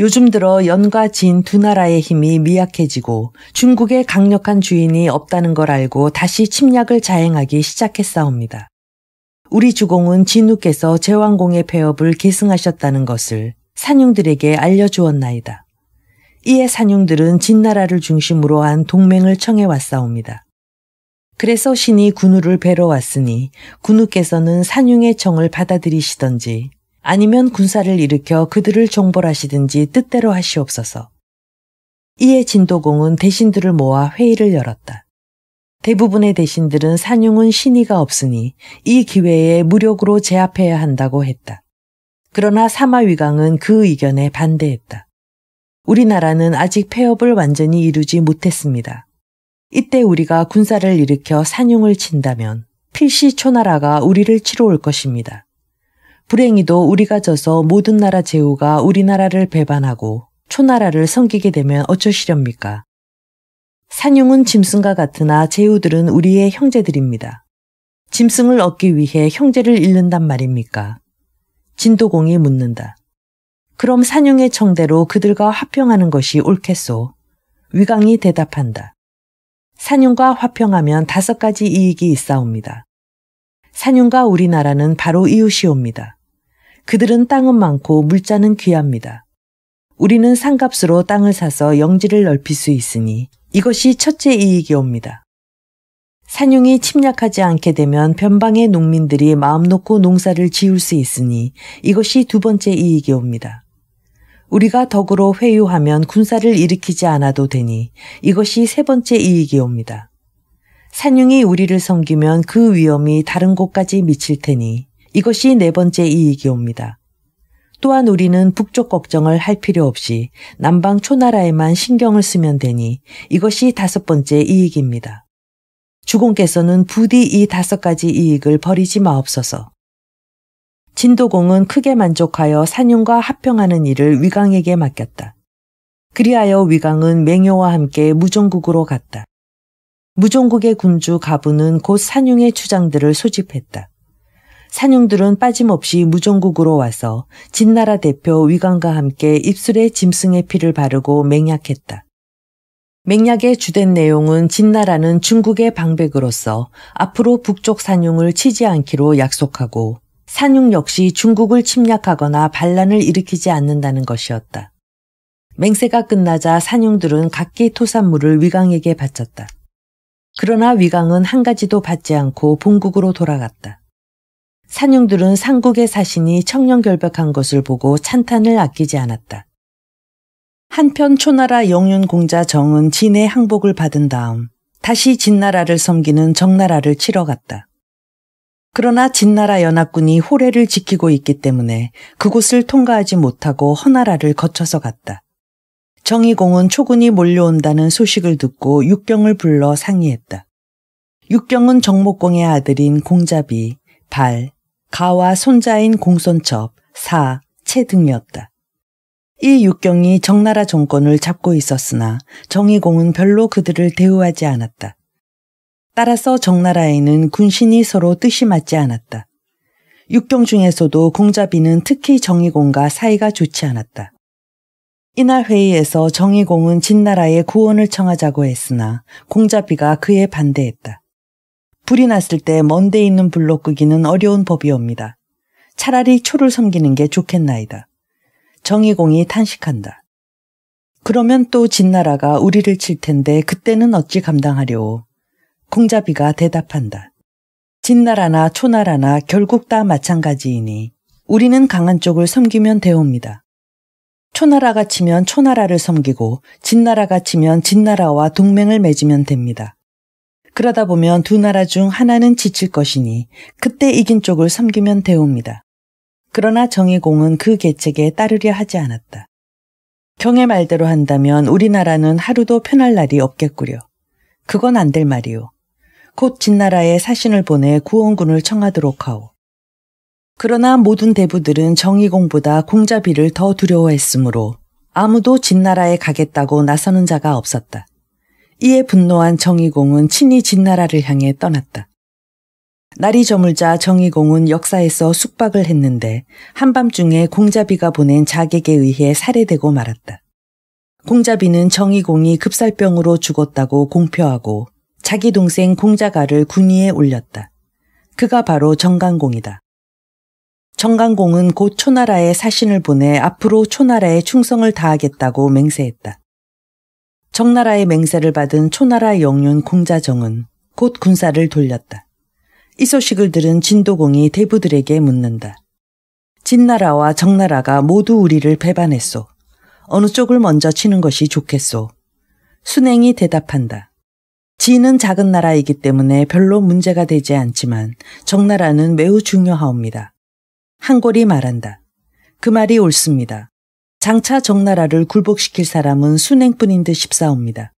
요즘 들어 연과 진 두 나라의 힘이 미약해지고 중국의 강력한 주인이 없다는 걸 알고 다시 침략을 자행하기 시작했사옵니다. 우리 주공은 진우께서 제왕공의 폐업을 계승하셨다는 것을 산융들에게 알려주었나이다. 이에 산융들은 진나라를 중심으로 한 동맹을 청해 왔사옵니다. 그래서 신이 군우를 뵈러 왔으니 군우께서는 산융의 청을 받아들이시던지 아니면 군사를 일으켜 그들을 정벌하시든지 뜻대로 하시옵소서. 이에 진도공은 대신들을 모아 회의를 열었다. 대부분의 대신들은 산용은 신의가 없으니 이 기회에 무력으로 제압해야 한다고 했다. 그러나 사마위강은 그 의견에 반대했다. 우리나라는 아직 폐업을 완전히 이루지 못했습니다. 이때 우리가 군사를 일으켜 산용을 친다면 필시 초나라가 우리를 치러 올 것입니다. 불행히도 우리가 져서 모든 나라 제후가 우리나라를 배반하고 초나라를 섬기게 되면 어쩌시렵니까? 산흉은 짐승과 같으나 제후들은 우리의 형제들입니다. 짐승을 얻기 위해 형제를 잃는단 말입니까? 진도공이 묻는다. 그럼 산흉의 청대로 그들과 화평하는 것이 옳겠소. 위강이 대답한다. 산흉과 화평하면 다섯 가지 이익이 있사옵니다. 산흉과 우리나라는 바로 이웃이옵니다. 그들은 땅은 많고 물자는 귀합니다. 우리는 상값으로 땅을 사서 영지를 넓힐 수 있으니 이것이 첫째 이익이옵니다. 산용이 침략하지 않게 되면 변방의 농민들이 마음 놓고 농사를 지을 수 있으니 이것이 두 번째 이익이옵니다. 우리가 덕으로 회유하면 군사를 일으키지 않아도 되니 이것이 세 번째 이익이옵니다. 산용이 우리를 섬기면 그 위험이 다른 곳까지 미칠 테니 이것이 네 번째 이익이 옵니다. 또한 우리는 북쪽 걱정을 할 필요 없이 남방 초나라에만 신경을 쓰면 되니 이것이 다섯 번째 이익입니다. 주공께서는 부디 이 다섯 가지 이익을 버리지 마옵소서. 진도공은 크게 만족하여 산윤과 합병하는 일을 위강에게 맡겼다. 그리하여 위강은 맹요와 함께 무종국으로 갔다. 무종국의 군주 가부는 곧 산융의 추장들을 소집했다. 산용들은 빠짐없이 무종국으로 와서 진나라 대표 위관과 함께 입술에 짐승의 피를 바르고 맹약했다. 맹약의 주된 내용은 진나라는 중국의 방백으로서 앞으로 북쪽 산용을 치지 않기로 약속하고 산용 역시 중국을 침략하거나 반란을 일으키지 않는다는 것이었다. 맹세가 끝나자 산용들은 각기 토산물을 위강에게 바쳤다. 그러나 위강은 한 가지도 받지 않고 본국으로 돌아갔다. 산용들은 상국의 사신이 청년결백한 것을 보고 찬탄을 아끼지 않았다. 한편 초나라 영윤공자 정은 진의 항복을 받은 다음 다시 진나라를 섬기는 정나라를 치러 갔다. 그러나 진나라 연합군이 호래를 지키고 있기 때문에 그곳을 통과하지 못하고 허나라를 거쳐서 갔다. 정의공은 초군이 몰려온다는 소식을 듣고 육경을 불러 상의했다. 육경은 정목공의 아들인 공자비, 발, 가와 손자인 공손첩, 사, 채 등이었다. 이 육경이 정나라 정권을 잡고 있었으나 정의공은 별로 그들을 대우하지 않았다. 따라서 정나라에는 군신이 서로 뜻이 맞지 않았다. 육경 중에서도 공자비는 특히 정의공과 사이가 좋지 않았다. 이날 회의에서 정의공은 진나라의 구원을 청하자고 했으나 공자비가 그에 반대했다. 불이 났을 때 먼데 있는 불로 끄기는 어려운 법이옵니다. 차라리 초를 섬기는 게 좋겠나이다. 정의공이 탄식한다. 그러면 또 진나라가 우리를 칠 텐데 그때는 어찌 감당하려오. 공자비가 대답한다. 진나라나 초나라나 결국 다 마찬가지이니 우리는 강한 쪽을 섬기면 되옵니다. 초나라가 치면 초나라를 섬기고 진나라가 치면 진나라와 동맹을 맺으면 됩니다. 그러다 보면 두 나라 중 하나는 지칠 것이니 그때 이긴 쪽을 섬기면 되옵니다. 그러나 정의공은 그 계책에 따르려 하지 않았다. 경의 말대로 한다면 우리나라는 하루도 편할 날이 없겠구려. 그건 안 될 말이오. 곧 진나라에 사신을 보내 구원군을 청하도록 하오. 그러나 모든 대부들은 정의공보다 공자비를 더 두려워했으므로 아무도 진나라에 가겠다고 나서는 자가 없었다. 이에 분노한 정의공은 친히 진나라를 향해 떠났다. 날이 저물자 정의공은 역사에서 숙박을 했는데 한밤중에 공자비가 보낸 자객에 의해 살해되고 말았다. 공자비는 정의공이 급살병으로 죽었다고 공표하고 자기 동생 공자가를 군위에 올렸다. 그가 바로 정강공이다. 정강공은 곧 초나라에 사신을 보내 앞으로 초나라에 충성을 다하겠다고 맹세했다. 청나라의 맹세를 받은 초나라 영륜 공자정은 곧 군사를 돌렸다. 이 소식을 들은 진도공이 대부들에게 묻는다. 진나라와 정나라가 모두 우리를 배반했소. 어느 쪽을 먼저 치는 것이 좋겠소. 순행이 대답한다. 진은 작은 나라이기 때문에 별로 문제가 되지 않지만 정나라는 매우 중요하옵니다. 한골이 말한다. 그 말이 옳습니다. 장차 정나라를 굴복시킬 사람은 순행뿐인 듯 싶사옵니다.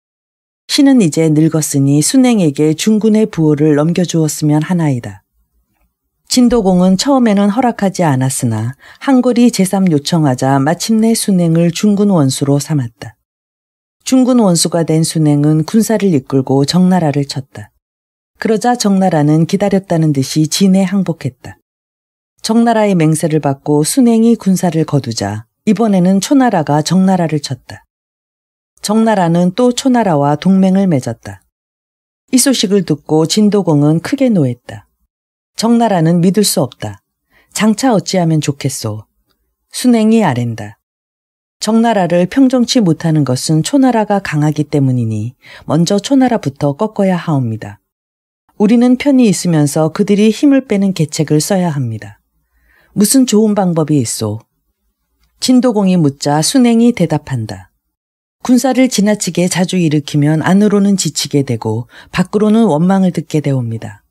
신은 이제 늙었으니 순행에게 중군의 부호를 넘겨주었으면 하나이다. 진도공은 처음에는 허락하지 않았으나 한골이 제삼 요청하자 마침내 순행을 중군 원수로 삼았다. 중군 원수가 된 순행은 군사를 이끌고 정나라를 쳤다. 그러자 정나라는 기다렸다는 듯이 진에 항복했다. 정나라의 맹세를 받고 순행이 군사를 거두자 이번에는 초나라가 정나라를 쳤다. 정나라는 또 초나라와 동맹을 맺었다. 이 소식을 듣고 진도공은 크게 노했다. 정나라는 믿을 수 없다. 장차 어찌하면 좋겠소. 순행이 아랜다. 정나라를 평정치 못하는 것은 초나라가 강하기 때문이니 먼저 초나라부터 꺾어야 하옵니다. 우리는 편히 있으면서 그들이 힘을 빼는 계책을 써야 합니다. 무슨 좋은 방법이 있소. 진도공이 묻자 순행이 대답한다. 군사를 지나치게 자주 일으키면 안으로는 지치게 되고 밖으로는 원망을 듣게 되옵니다.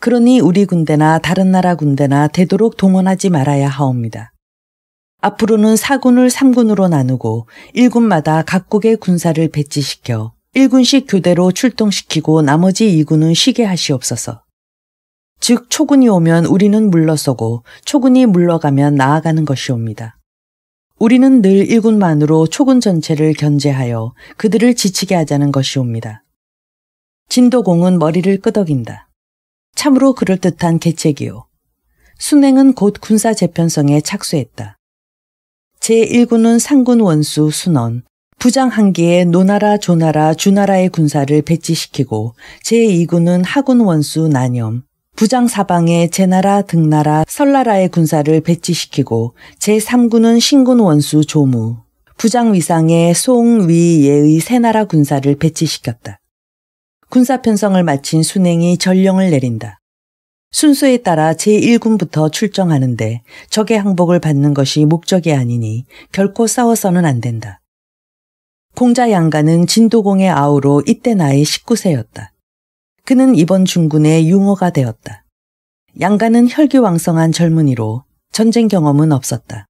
그러니 우리 군대나 다른 나라 군대나 되도록 동원하지 말아야 하옵니다. 앞으로는 사군을삼군으로 나누고 일군마다 각국의 군사를 배치시켜 일군씩 교대로 출동시키고 나머지 이군은 쉬게 하시옵소서. 즉 초군이 오면 우리는 물러서고 초군이 물러가면 나아가는 것이옵니다. 우리는 늘 일군만으로 초군 전체를 견제하여 그들을 지치게 하자는 것이옵니다. 진도공은 머리를 끄덕인다. 참으로 그럴듯한 계책이요. 순행은 곧 군사 재편성에 착수했다. 제1군은 상군 원수 순원, 부장 한기에 노나라, 조나라, 주나라의 군사를 배치시키고 제2군은 하군 원수 난염, 부장사방에 제나라 등나라 설나라의 군사를 배치시키고 제3군은 신군 원수 조무, 부장위상에 송위예의 세 나라 군사를 배치시켰다. 군사 편성을 마친 순행이 전령을 내린다. 순서에 따라 제1군부터 출정하는데 적의 항복을 받는 것이 목적이 아니니 결코 싸워서는 안 된다. 공자 양가는 진도공의 아우로 이때 나이 19세였다. 그는 이번 중군의 융호가 되었다. 양가는 혈기왕성한 젊은이로 전쟁 경험은 없었다.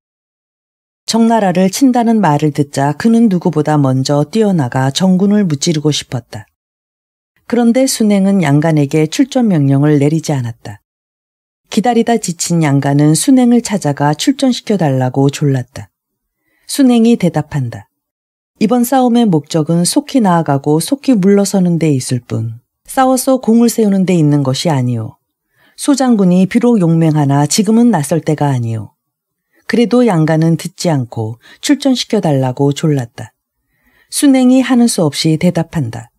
청나라를 친다는 말을 듣자 그는 누구보다 먼저 뛰어나가 정군을 무찌르고 싶었다. 그런데 순행은 양간에게 출전 명령을 내리지 않았다. 기다리다 지친 양간은 순행을 찾아가 출전시켜달라고 졸랐다. 순행이 대답한다. 이번 싸움의 목적은 속히 나아가고 속히 물러서는 데 있을 뿐 싸워서 공을 세우는 데 있는 것이 아니요. 소장군이 비록 용맹하나 지금은 낯설 때가 아니요. 그래도 양가는 듣지 않고 출전시켜달라고 졸랐다. 순행이 하는 수 없이 대답한다.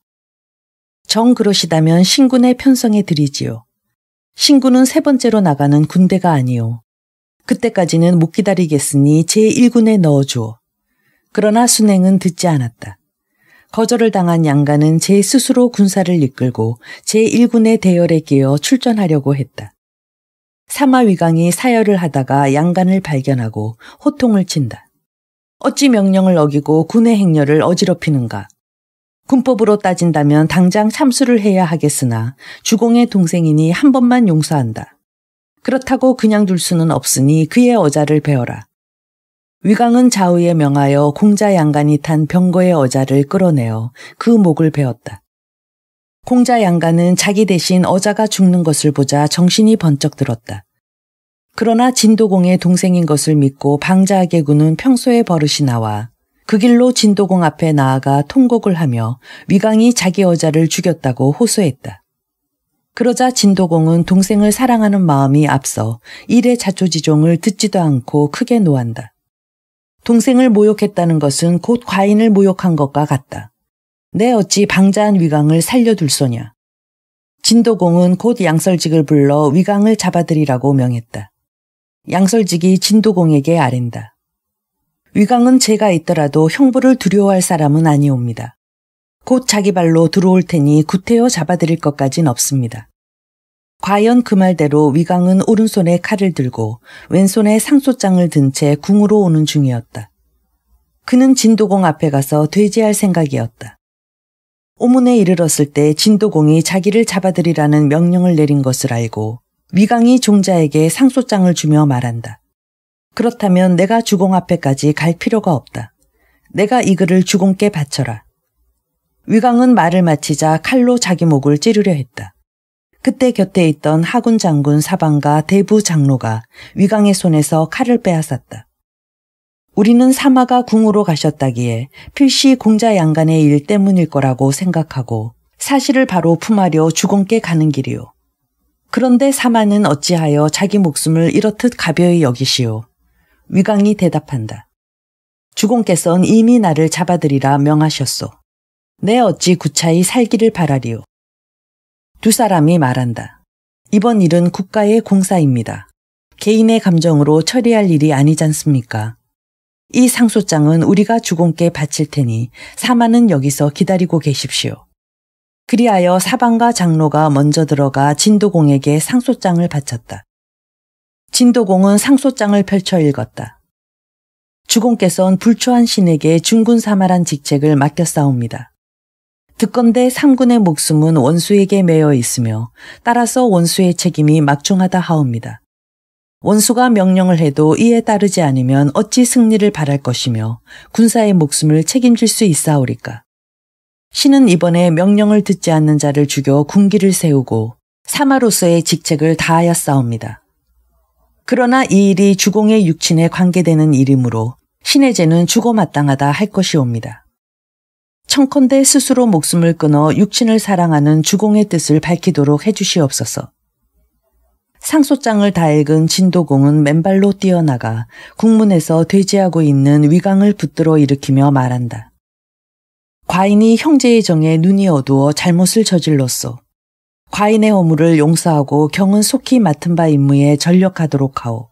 정 그러시다면 신군의 편성에 드리지요. 신군은 세 번째로 나가는 군대가 아니요. 그때까지는 못 기다리겠으니 제1군에 넣어주어. 그러나 순행은 듣지 않았다. 거절을 당한 양가는 제 스스로 군사를 이끌고 제1군의 대열에 끼어 출전하려고 했다. 사마위강이 사열을 하다가 양간을 발견하고 호통을 친다. 어찌 명령을 어기고 군의 행렬을 어지럽히는가. 군법으로 따진다면 당장 참수를 해야 하겠으나 주공의 동생이니 한 번만 용서한다. 그렇다고 그냥 둘 수는 없으니 그의 어자를 배워라. 위강은 좌우에 명하여 공자 양간이 탄 병거의 어자를 끌어내어 그 목을 베었다. 공자 양간은 자기 대신 어자가 죽는 것을 보자 정신이 번쩍 들었다. 그러나 진도공의 동생인 것을 믿고 방자하게 구는 평소의 버릇이 나와 그 길로 진도공 앞에 나아가 통곡을 하며 위강이 자기 어자를 죽였다고 호소했다. 그러자 진도공은 동생을 사랑하는 마음이 앞서 일의 자초지종을 듣지도 않고 크게 노한다. 동생을 모욕했다는 것은 곧 과인을 모욕한 것과 같다. 내 어찌 방자한 위강을 살려둘 소냐. 진도공은 곧 양설직을 불러 위강을 잡아들이라고 명했다. 양설직이 진도공에게 아랜다. 위강은 제가 있더라도 형부를 두려워할 사람은 아니옵니다. 곧 자기 발로 들어올 테니 구태여 잡아들일 것까진 없습니다. 과연 그 말대로 위강은 오른손에 칼을 들고 왼손에 상소장을 든 채 궁으로 오는 중이었다. 그는 진도공 앞에 가서 돼지할 생각이었다. 오문에 이르렀을 때 진도공이 자기를 잡아들이라는 명령을 내린 것을 알고 위강이 종자에게 상소장을 주며 말한다. 그렇다면 내가 주공 앞에까지 갈 필요가 없다. 내가 이 글을 주공께 바쳐라. 위강은 말을 마치자 칼로 자기 목을 찌르려 했다. 그때 곁에 있던 하군 장군 사방과 대부 장로가 위강의 손에서 칼을 빼앗았다. 우리는 사마가 궁으로 가셨다기에 필시 공자 양간의 일 때문일 거라고 생각하고 사실을 바로 품하려 주공께 가는 길이요. 그런데 사마는 어찌하여 자기 목숨을 이렇듯 가벼이 여기시오. 위강이 대답한다. 주공께서는 이미 나를 잡아들이라 명하셨소. 내 어찌 구차히 살기를 바라리오. 두 사람이 말한다. 이번 일은 국가의 공사입니다. 개인의 감정으로 처리할 일이 아니잖습니까? 이 상소장은 우리가 주공께 바칠 테니 사마는 여기서 기다리고 계십시오. 그리하여 사방과 장로가 먼저 들어가 진도공에게 상소장을 바쳤다. 진도공은 상소장을 펼쳐 읽었다. 주공께선 불초한 신에게 중군 사마란 직책을 맡겼사옵니다. 특건대 상군의 목숨은 원수에게 매여 있으며 따라서 원수의 책임이 막중하다 하옵니다. 원수가 명령을 해도 이에 따르지 않으면 어찌 승리를 바랄 것이며 군사의 목숨을 책임질 수 있사오리까. 신은 이번에 명령을 듣지 않는 자를 죽여 군기를 세우고 사마로서의 직책을 다하였사옵니다 그러나 이 일이 주공의 육친에 관계되는 일이므로 신의 죄는 주고 마땅하다 할 것이옵니다. 청컨대 스스로 목숨을 끊어 육신을 사랑하는 주공의 뜻을 밝히도록 해주시옵소서. 상소장을 다 읽은 진도공은 맨발로 뛰어나가 국문에서 돼지하고 있는 위강을 붙들어 일으키며 말한다. 과인이 형제의 정에 눈이 어두워 잘못을 저질렀소. 과인의 허물을 용서하고 경은 속히 맡은 바 임무에 전력하도록 하오.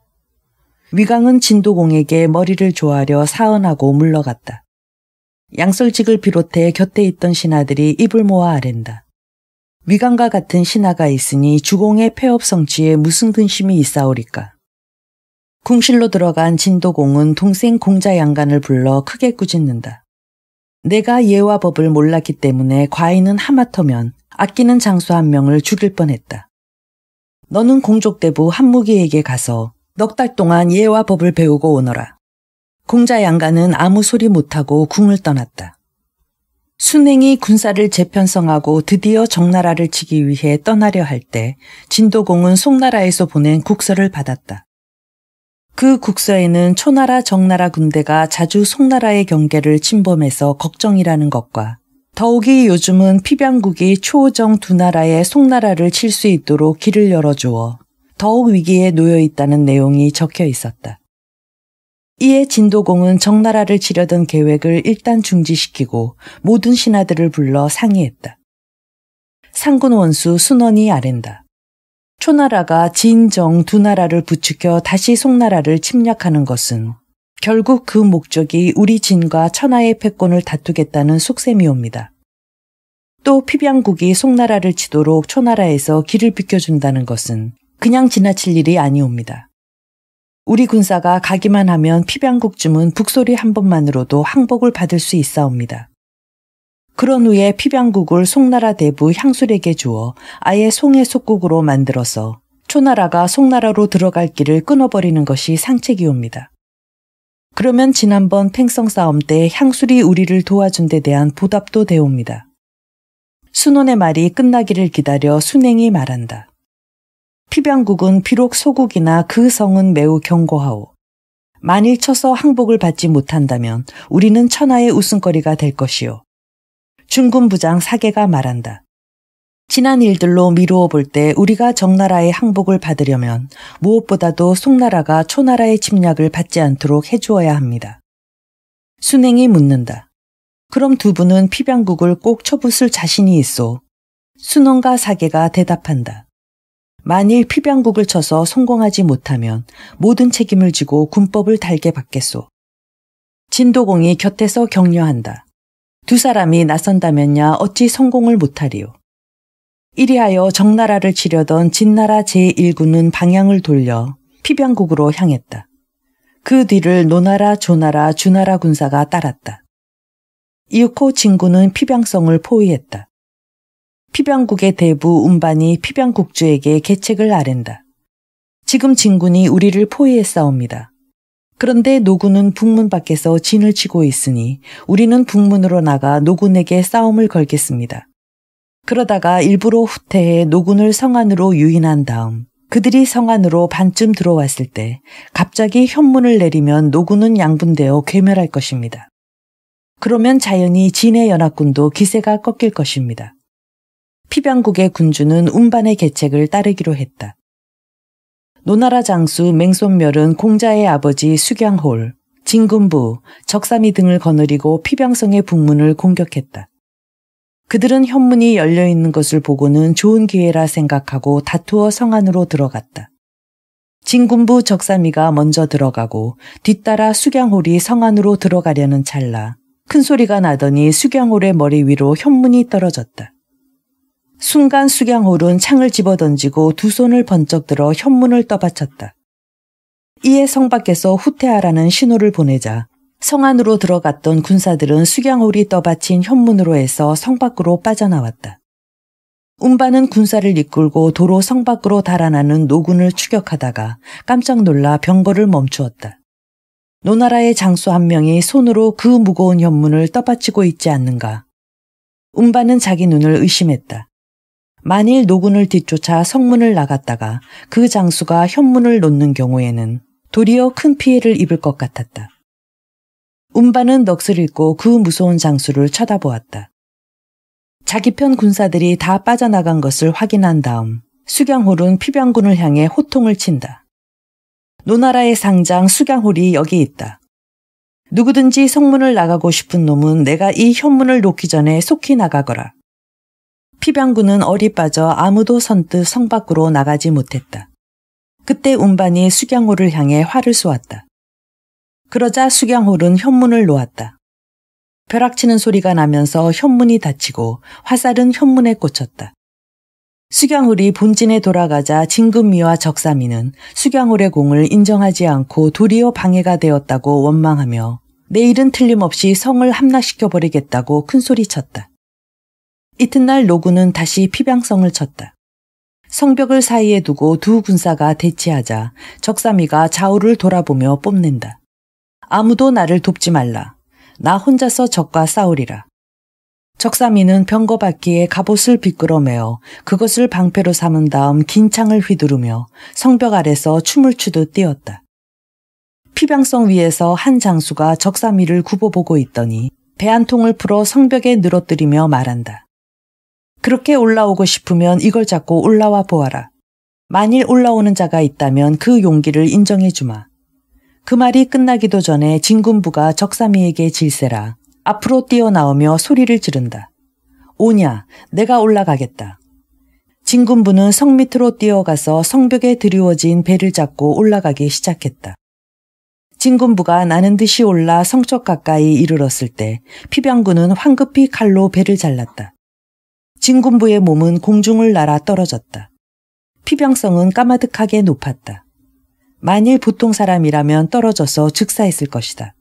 위강은 진도공에게 머리를 조아려 사은하고 물러갔다. 양설직을 비롯해 곁에 있던 신하들이 입을 모아 아랜다. 위관과 같은 신하가 있으니 주공의 폐업 성취에 무슨 근심이 있사오리까. 궁실로 들어간 진도공은 동생 공자 양간을 불러 크게 꾸짖는다. 내가 예와 법을 몰랐기 때문에 과인은 하마터면 아끼는 장수 한 명을 죽일 뻔했다. 너는 공족대부 한무기에게 가서 넉 달 동안 예와 법을 배우고 오너라. 공자 양가는 아무 소리 못하고 궁을 떠났다. 순행이 군사를 재편성하고 드디어 정나라를 치기 위해 떠나려 할 때 진도공은 송나라에서 보낸 국서를 받았다. 그 국서에는 초나라 정나라 군대가 자주 송나라의 경계를 침범해서 걱정이라는 것과 더욱이 요즘은 피병국이 초정 두 나라의 송나라를 칠 수 있도록 길을 열어주어 더욱 위기에 놓여 있다는 내용이 적혀 있었다. 이에 진도공은 정나라를 지려던 계획을 일단 중지시키고 모든 신하들을 불러 상의했다. 상군 원수 순원이 아랜다. 초나라가 진정 두 나라를 부추겨 다시 송나라를 침략하는 것은 결국 그 목적이 우리 진과 천하의 패권을 다투겠다는 속셈이옵니다. 또 피병국이 송나라를 치도록 초나라에서 길을 비켜준다는 것은 그냥 지나칠 일이 아니옵니다. 우리 군사가 가기만 하면 피병국쯤은 북소리 한 번만으로도 항복을 받을 수 있사옵니다. 그런 후에 피병국을 송나라 대부 향술에게 주어 아예 송의 속국으로 만들어서 초나라가 송나라로 들어갈 길을 끊어버리는 것이 상책이옵니다. 그러면 지난번 팽성 싸움 때 향술이 우리를 도와준 데 대한 보답도 되옵니다. 순원의 말이 끝나기를 기다려 순행이 말한다. 피병국은 비록 소국이나 그 성은 매우 견고하오 만일 쳐서 항복을 받지 못한다면 우리는 천하의 웃음거리가 될 것이요. 중군 부장 사계가 말한다. 지난 일들로 미루어 볼 때 우리가 정나라의 항복을 받으려면 무엇보다도 송나라가 초나라의 침략을 받지 않도록 해주어야 합니다. 순행이 묻는다. 그럼 두 분은 피병국을 꼭쳐부을 자신이 있어. 순원과 사계가 대답한다. 만일 피병국을 쳐서 성공하지 못하면 모든 책임을 지고 군법을 달게 받겠소. 진도공이 곁에서 격려한다. 두 사람이 나선다면야 어찌 성공을 못하리요. 이리하여 정나라를 치려던 진나라 제1군은 방향을 돌려 피병국으로 향했다. 그 뒤를 노나라, 조나라, 주나라 군사가 따랐다. 이윽고 진군은 피병성을 포위했다. 피병국의 대부 운반이 피병국주에게 계책을 아랜다. 지금 진군이 우리를 포위해 싸웁니다. 그런데 노군은 북문 밖에서 진을 치고 있으니 우리는 북문으로 나가 노군에게 싸움을 걸겠습니다. 그러다가 일부러 후퇴해 노군을 성 안으로 유인한 다음 그들이 성 안으로 반쯤 들어왔을 때 갑자기 현문을 내리면 노군은 양분되어 괴멸할 것입니다. 그러면 자연히 진의 연합군도 기세가 꺾일 것입니다. 피방국의 군주는 운반의 계책을 따르기로 했다. 노나라 장수 맹손멸은 공자의 아버지 수경홀, 진군부, 적삼이 등을 거느리고 피병성의 북문을 공격했다. 그들은 현문이 열려 있는 것을 보고는 좋은 기회라 생각하고 다투어 성 안으로 들어갔다. 진군부 적삼이가 먼저 들어가고 뒤따라 수경홀이 성 안으로 들어가려는 찰나 큰 소리가 나더니 수경홀의 머리 위로 현문이 떨어졌다. 순간 숙양 오른 창을 집어던지고 두 손을 번쩍 들어 현문을 떠받쳤다. 이에 성 밖에서 후퇴하라는 신호를 보내자 성 안으로 들어갔던 군사들은 숙양홀이 떠받친 현문으로 해서 성 밖으로 빠져나왔다. 운반은 군사를 이끌고 도로 성 밖으로 달아나는 노군을 추격하다가 깜짝 놀라 병거를 멈추었다. 노나라의 장수 한 명이 손으로 그 무거운 현문을 떠받치고 있지 않는가. 운반은 자기 눈을 의심했다. 만일 노군을 뒤쫓아 성문을 나갔다가 그 장수가 현문을 놓는 경우에는 도리어 큰 피해를 입을 것 같았다. 운반은 넋을 잃고 그 무서운 장수를 쳐다보았다. 자기 편 군사들이 다 빠져나간 것을 확인한 다음 수경홀은 피병군을 향해 호통을 친다. 노나라의 상장 수경홀이 여기 있다. 누구든지 성문을 나가고 싶은 놈은 내가 이 현문을 놓기 전에 속히 나가거라. 피병구는 어리 빠져 아무도 선뜻 성 밖으로 나가지 못했다. 그때 운반이 수경호를 향해 활을 쏘았다. 그러자 수경호는 현문을 놓았다. 벼락치는 소리가 나면서 현문이 다치고 화살은 현문에 꽂혔다. 수경홀이 본진에 돌아가자 진금미와 적삼이는 수경홀의 공을 인정하지 않고 도리어 방해가 되었다고 원망하며 내일은 틀림없이 성을 함락시켜버리겠다고 큰소리쳤다. 이튿날 노군은 다시 피방성을 쳤다. 성벽을 사이에 두고 두 군사가 대치하자 적삼이가 좌우를 돌아보며 뽐낸다. 아무도 나를 돕지 말라. 나 혼자서 적과 싸우리라. 적삼이는 병거바퀴에 갑옷을 비끄러 매어 그것을 방패로 삼은 다음 긴 창을 휘두르며 성벽 아래서 춤을 추듯 뛰었다. 피방성 위에서 한 장수가 적삼이를 굽어보고 있더니 배 한 통을 풀어 성벽에 늘어뜨리며 말한다. 그렇게 올라오고 싶으면 이걸 잡고 올라와 보아라. 만일 올라오는 자가 있다면 그 용기를 인정해 주마. 그 말이 끝나기도 전에 진군부가 적삼이에게 질세라. 앞으로 뛰어나오며 소리를 지른다. 오냐, 내가 올라가겠다. 진군부는 성 밑으로 뛰어가서 성벽에 드리워진 배를 잡고 올라가기 시작했다. 진군부가 나는 듯이 올라 성적 가까이 이르렀을 때 피병군은 황급히 칼로 배를 잘랐다. 진군부의 몸은 공중을 날아 떨어졌다. 피병성은 까마득하게 높았다. 만일 보통 사람이라면 떨어져서 즉사했을 것이다.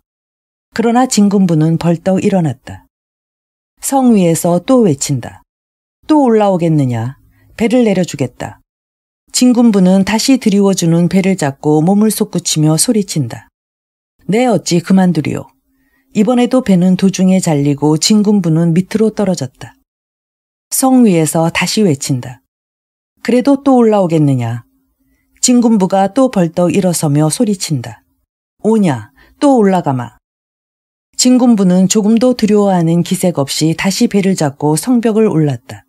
그러나 진군부는 벌떡 일어났다. 성 위에서 또 외친다. 또 올라오겠느냐. 배를 내려주겠다. 진군부는 다시 드리워주는 배를 잡고 몸을 솟구치며 소리친다. 내 네, 어찌 그만두리오. 이번에도 배는 도중에 잘리고 진군부는 밑으로 떨어졌다. 성 위에서 다시 외친다. 그래도 또 올라오겠느냐. 진군부가 또 벌떡 일어서며 소리친다. 오냐, 또 올라가마. 진군부는 조금도 두려워하는 기색 없이 다시 배를 잡고 성벽을 올랐다.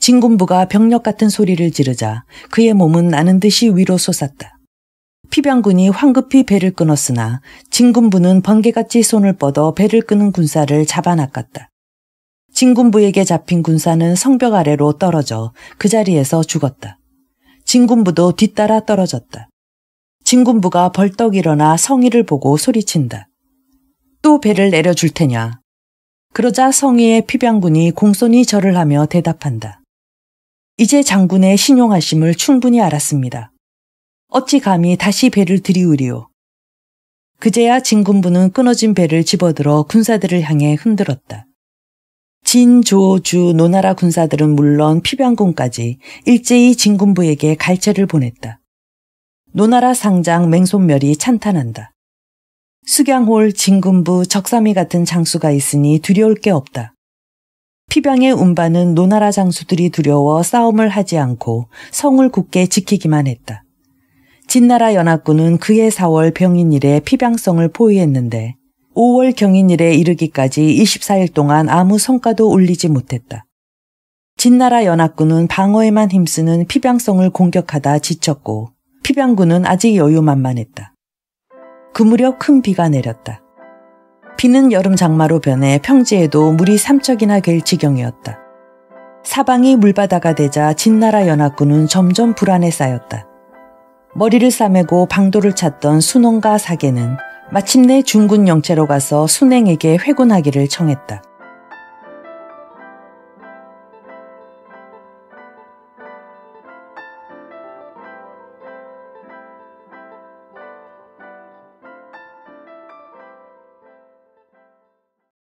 진군부가 병력 같은 소리를 지르자 그의 몸은 나는 듯이 위로 솟았다. 피병군이 황급히 배를 끊었으나 진군부는 번개같이 손을 뻗어 배를 끄는 군사를 잡아낚았다. 진군부에게 잡힌 군사는 성벽 아래로 떨어져 그 자리에서 죽었다. 진군부도 뒤따라 떨어졌다. 진군부가 벌떡 일어나 성의를 보고 소리친다. 또 배를 내려줄 테냐. 그러자 성의의 피병군이 공손히 절을 하며 대답한다. 이제 장군의 신용하심을 충분히 알았습니다. 어찌 감히 다시 배를 들이우리오. 그제야 진군부는 끊어진 배를 집어들어 군사들을 향해 흔들었다. 진조주 노나라 군사들은 물론 피변군까지 일제히 진군부에게 갈채를 보냈다. 노나라 상장 맹손멸이 찬탄한다. 수경홀 진군부 적삼이 같은 장수가 있으니 두려울 게 없다. 피병의 운반은 노나라 장수들이 두려워 싸움을 하지 않고 성을 굳게 지키기만 했다. 진나라 연합군은 그해 4월 병인일에 피병성을 포위했는데 5월 경인일에 이르기까지 24일 동안 아무 성과도 올리지 못했다. 진나라 연합군은 방어에만 힘쓰는 피병성을 공격하다 지쳤고 피병군은 아직 여유만만했다. 그 무렵 큰 비가 내렸다. 비는 여름 장마로 변해 평지에도 물이 삼척이나 갤 지경이었다. 사방이 물바다가 되자 진나라 연합군은 점점 불안에 쌓였다. 머리를 싸매고 방도를 찾던 순원과 사계는 마침내 중군 영채로 가서 순행에게 회군하기를 청했다.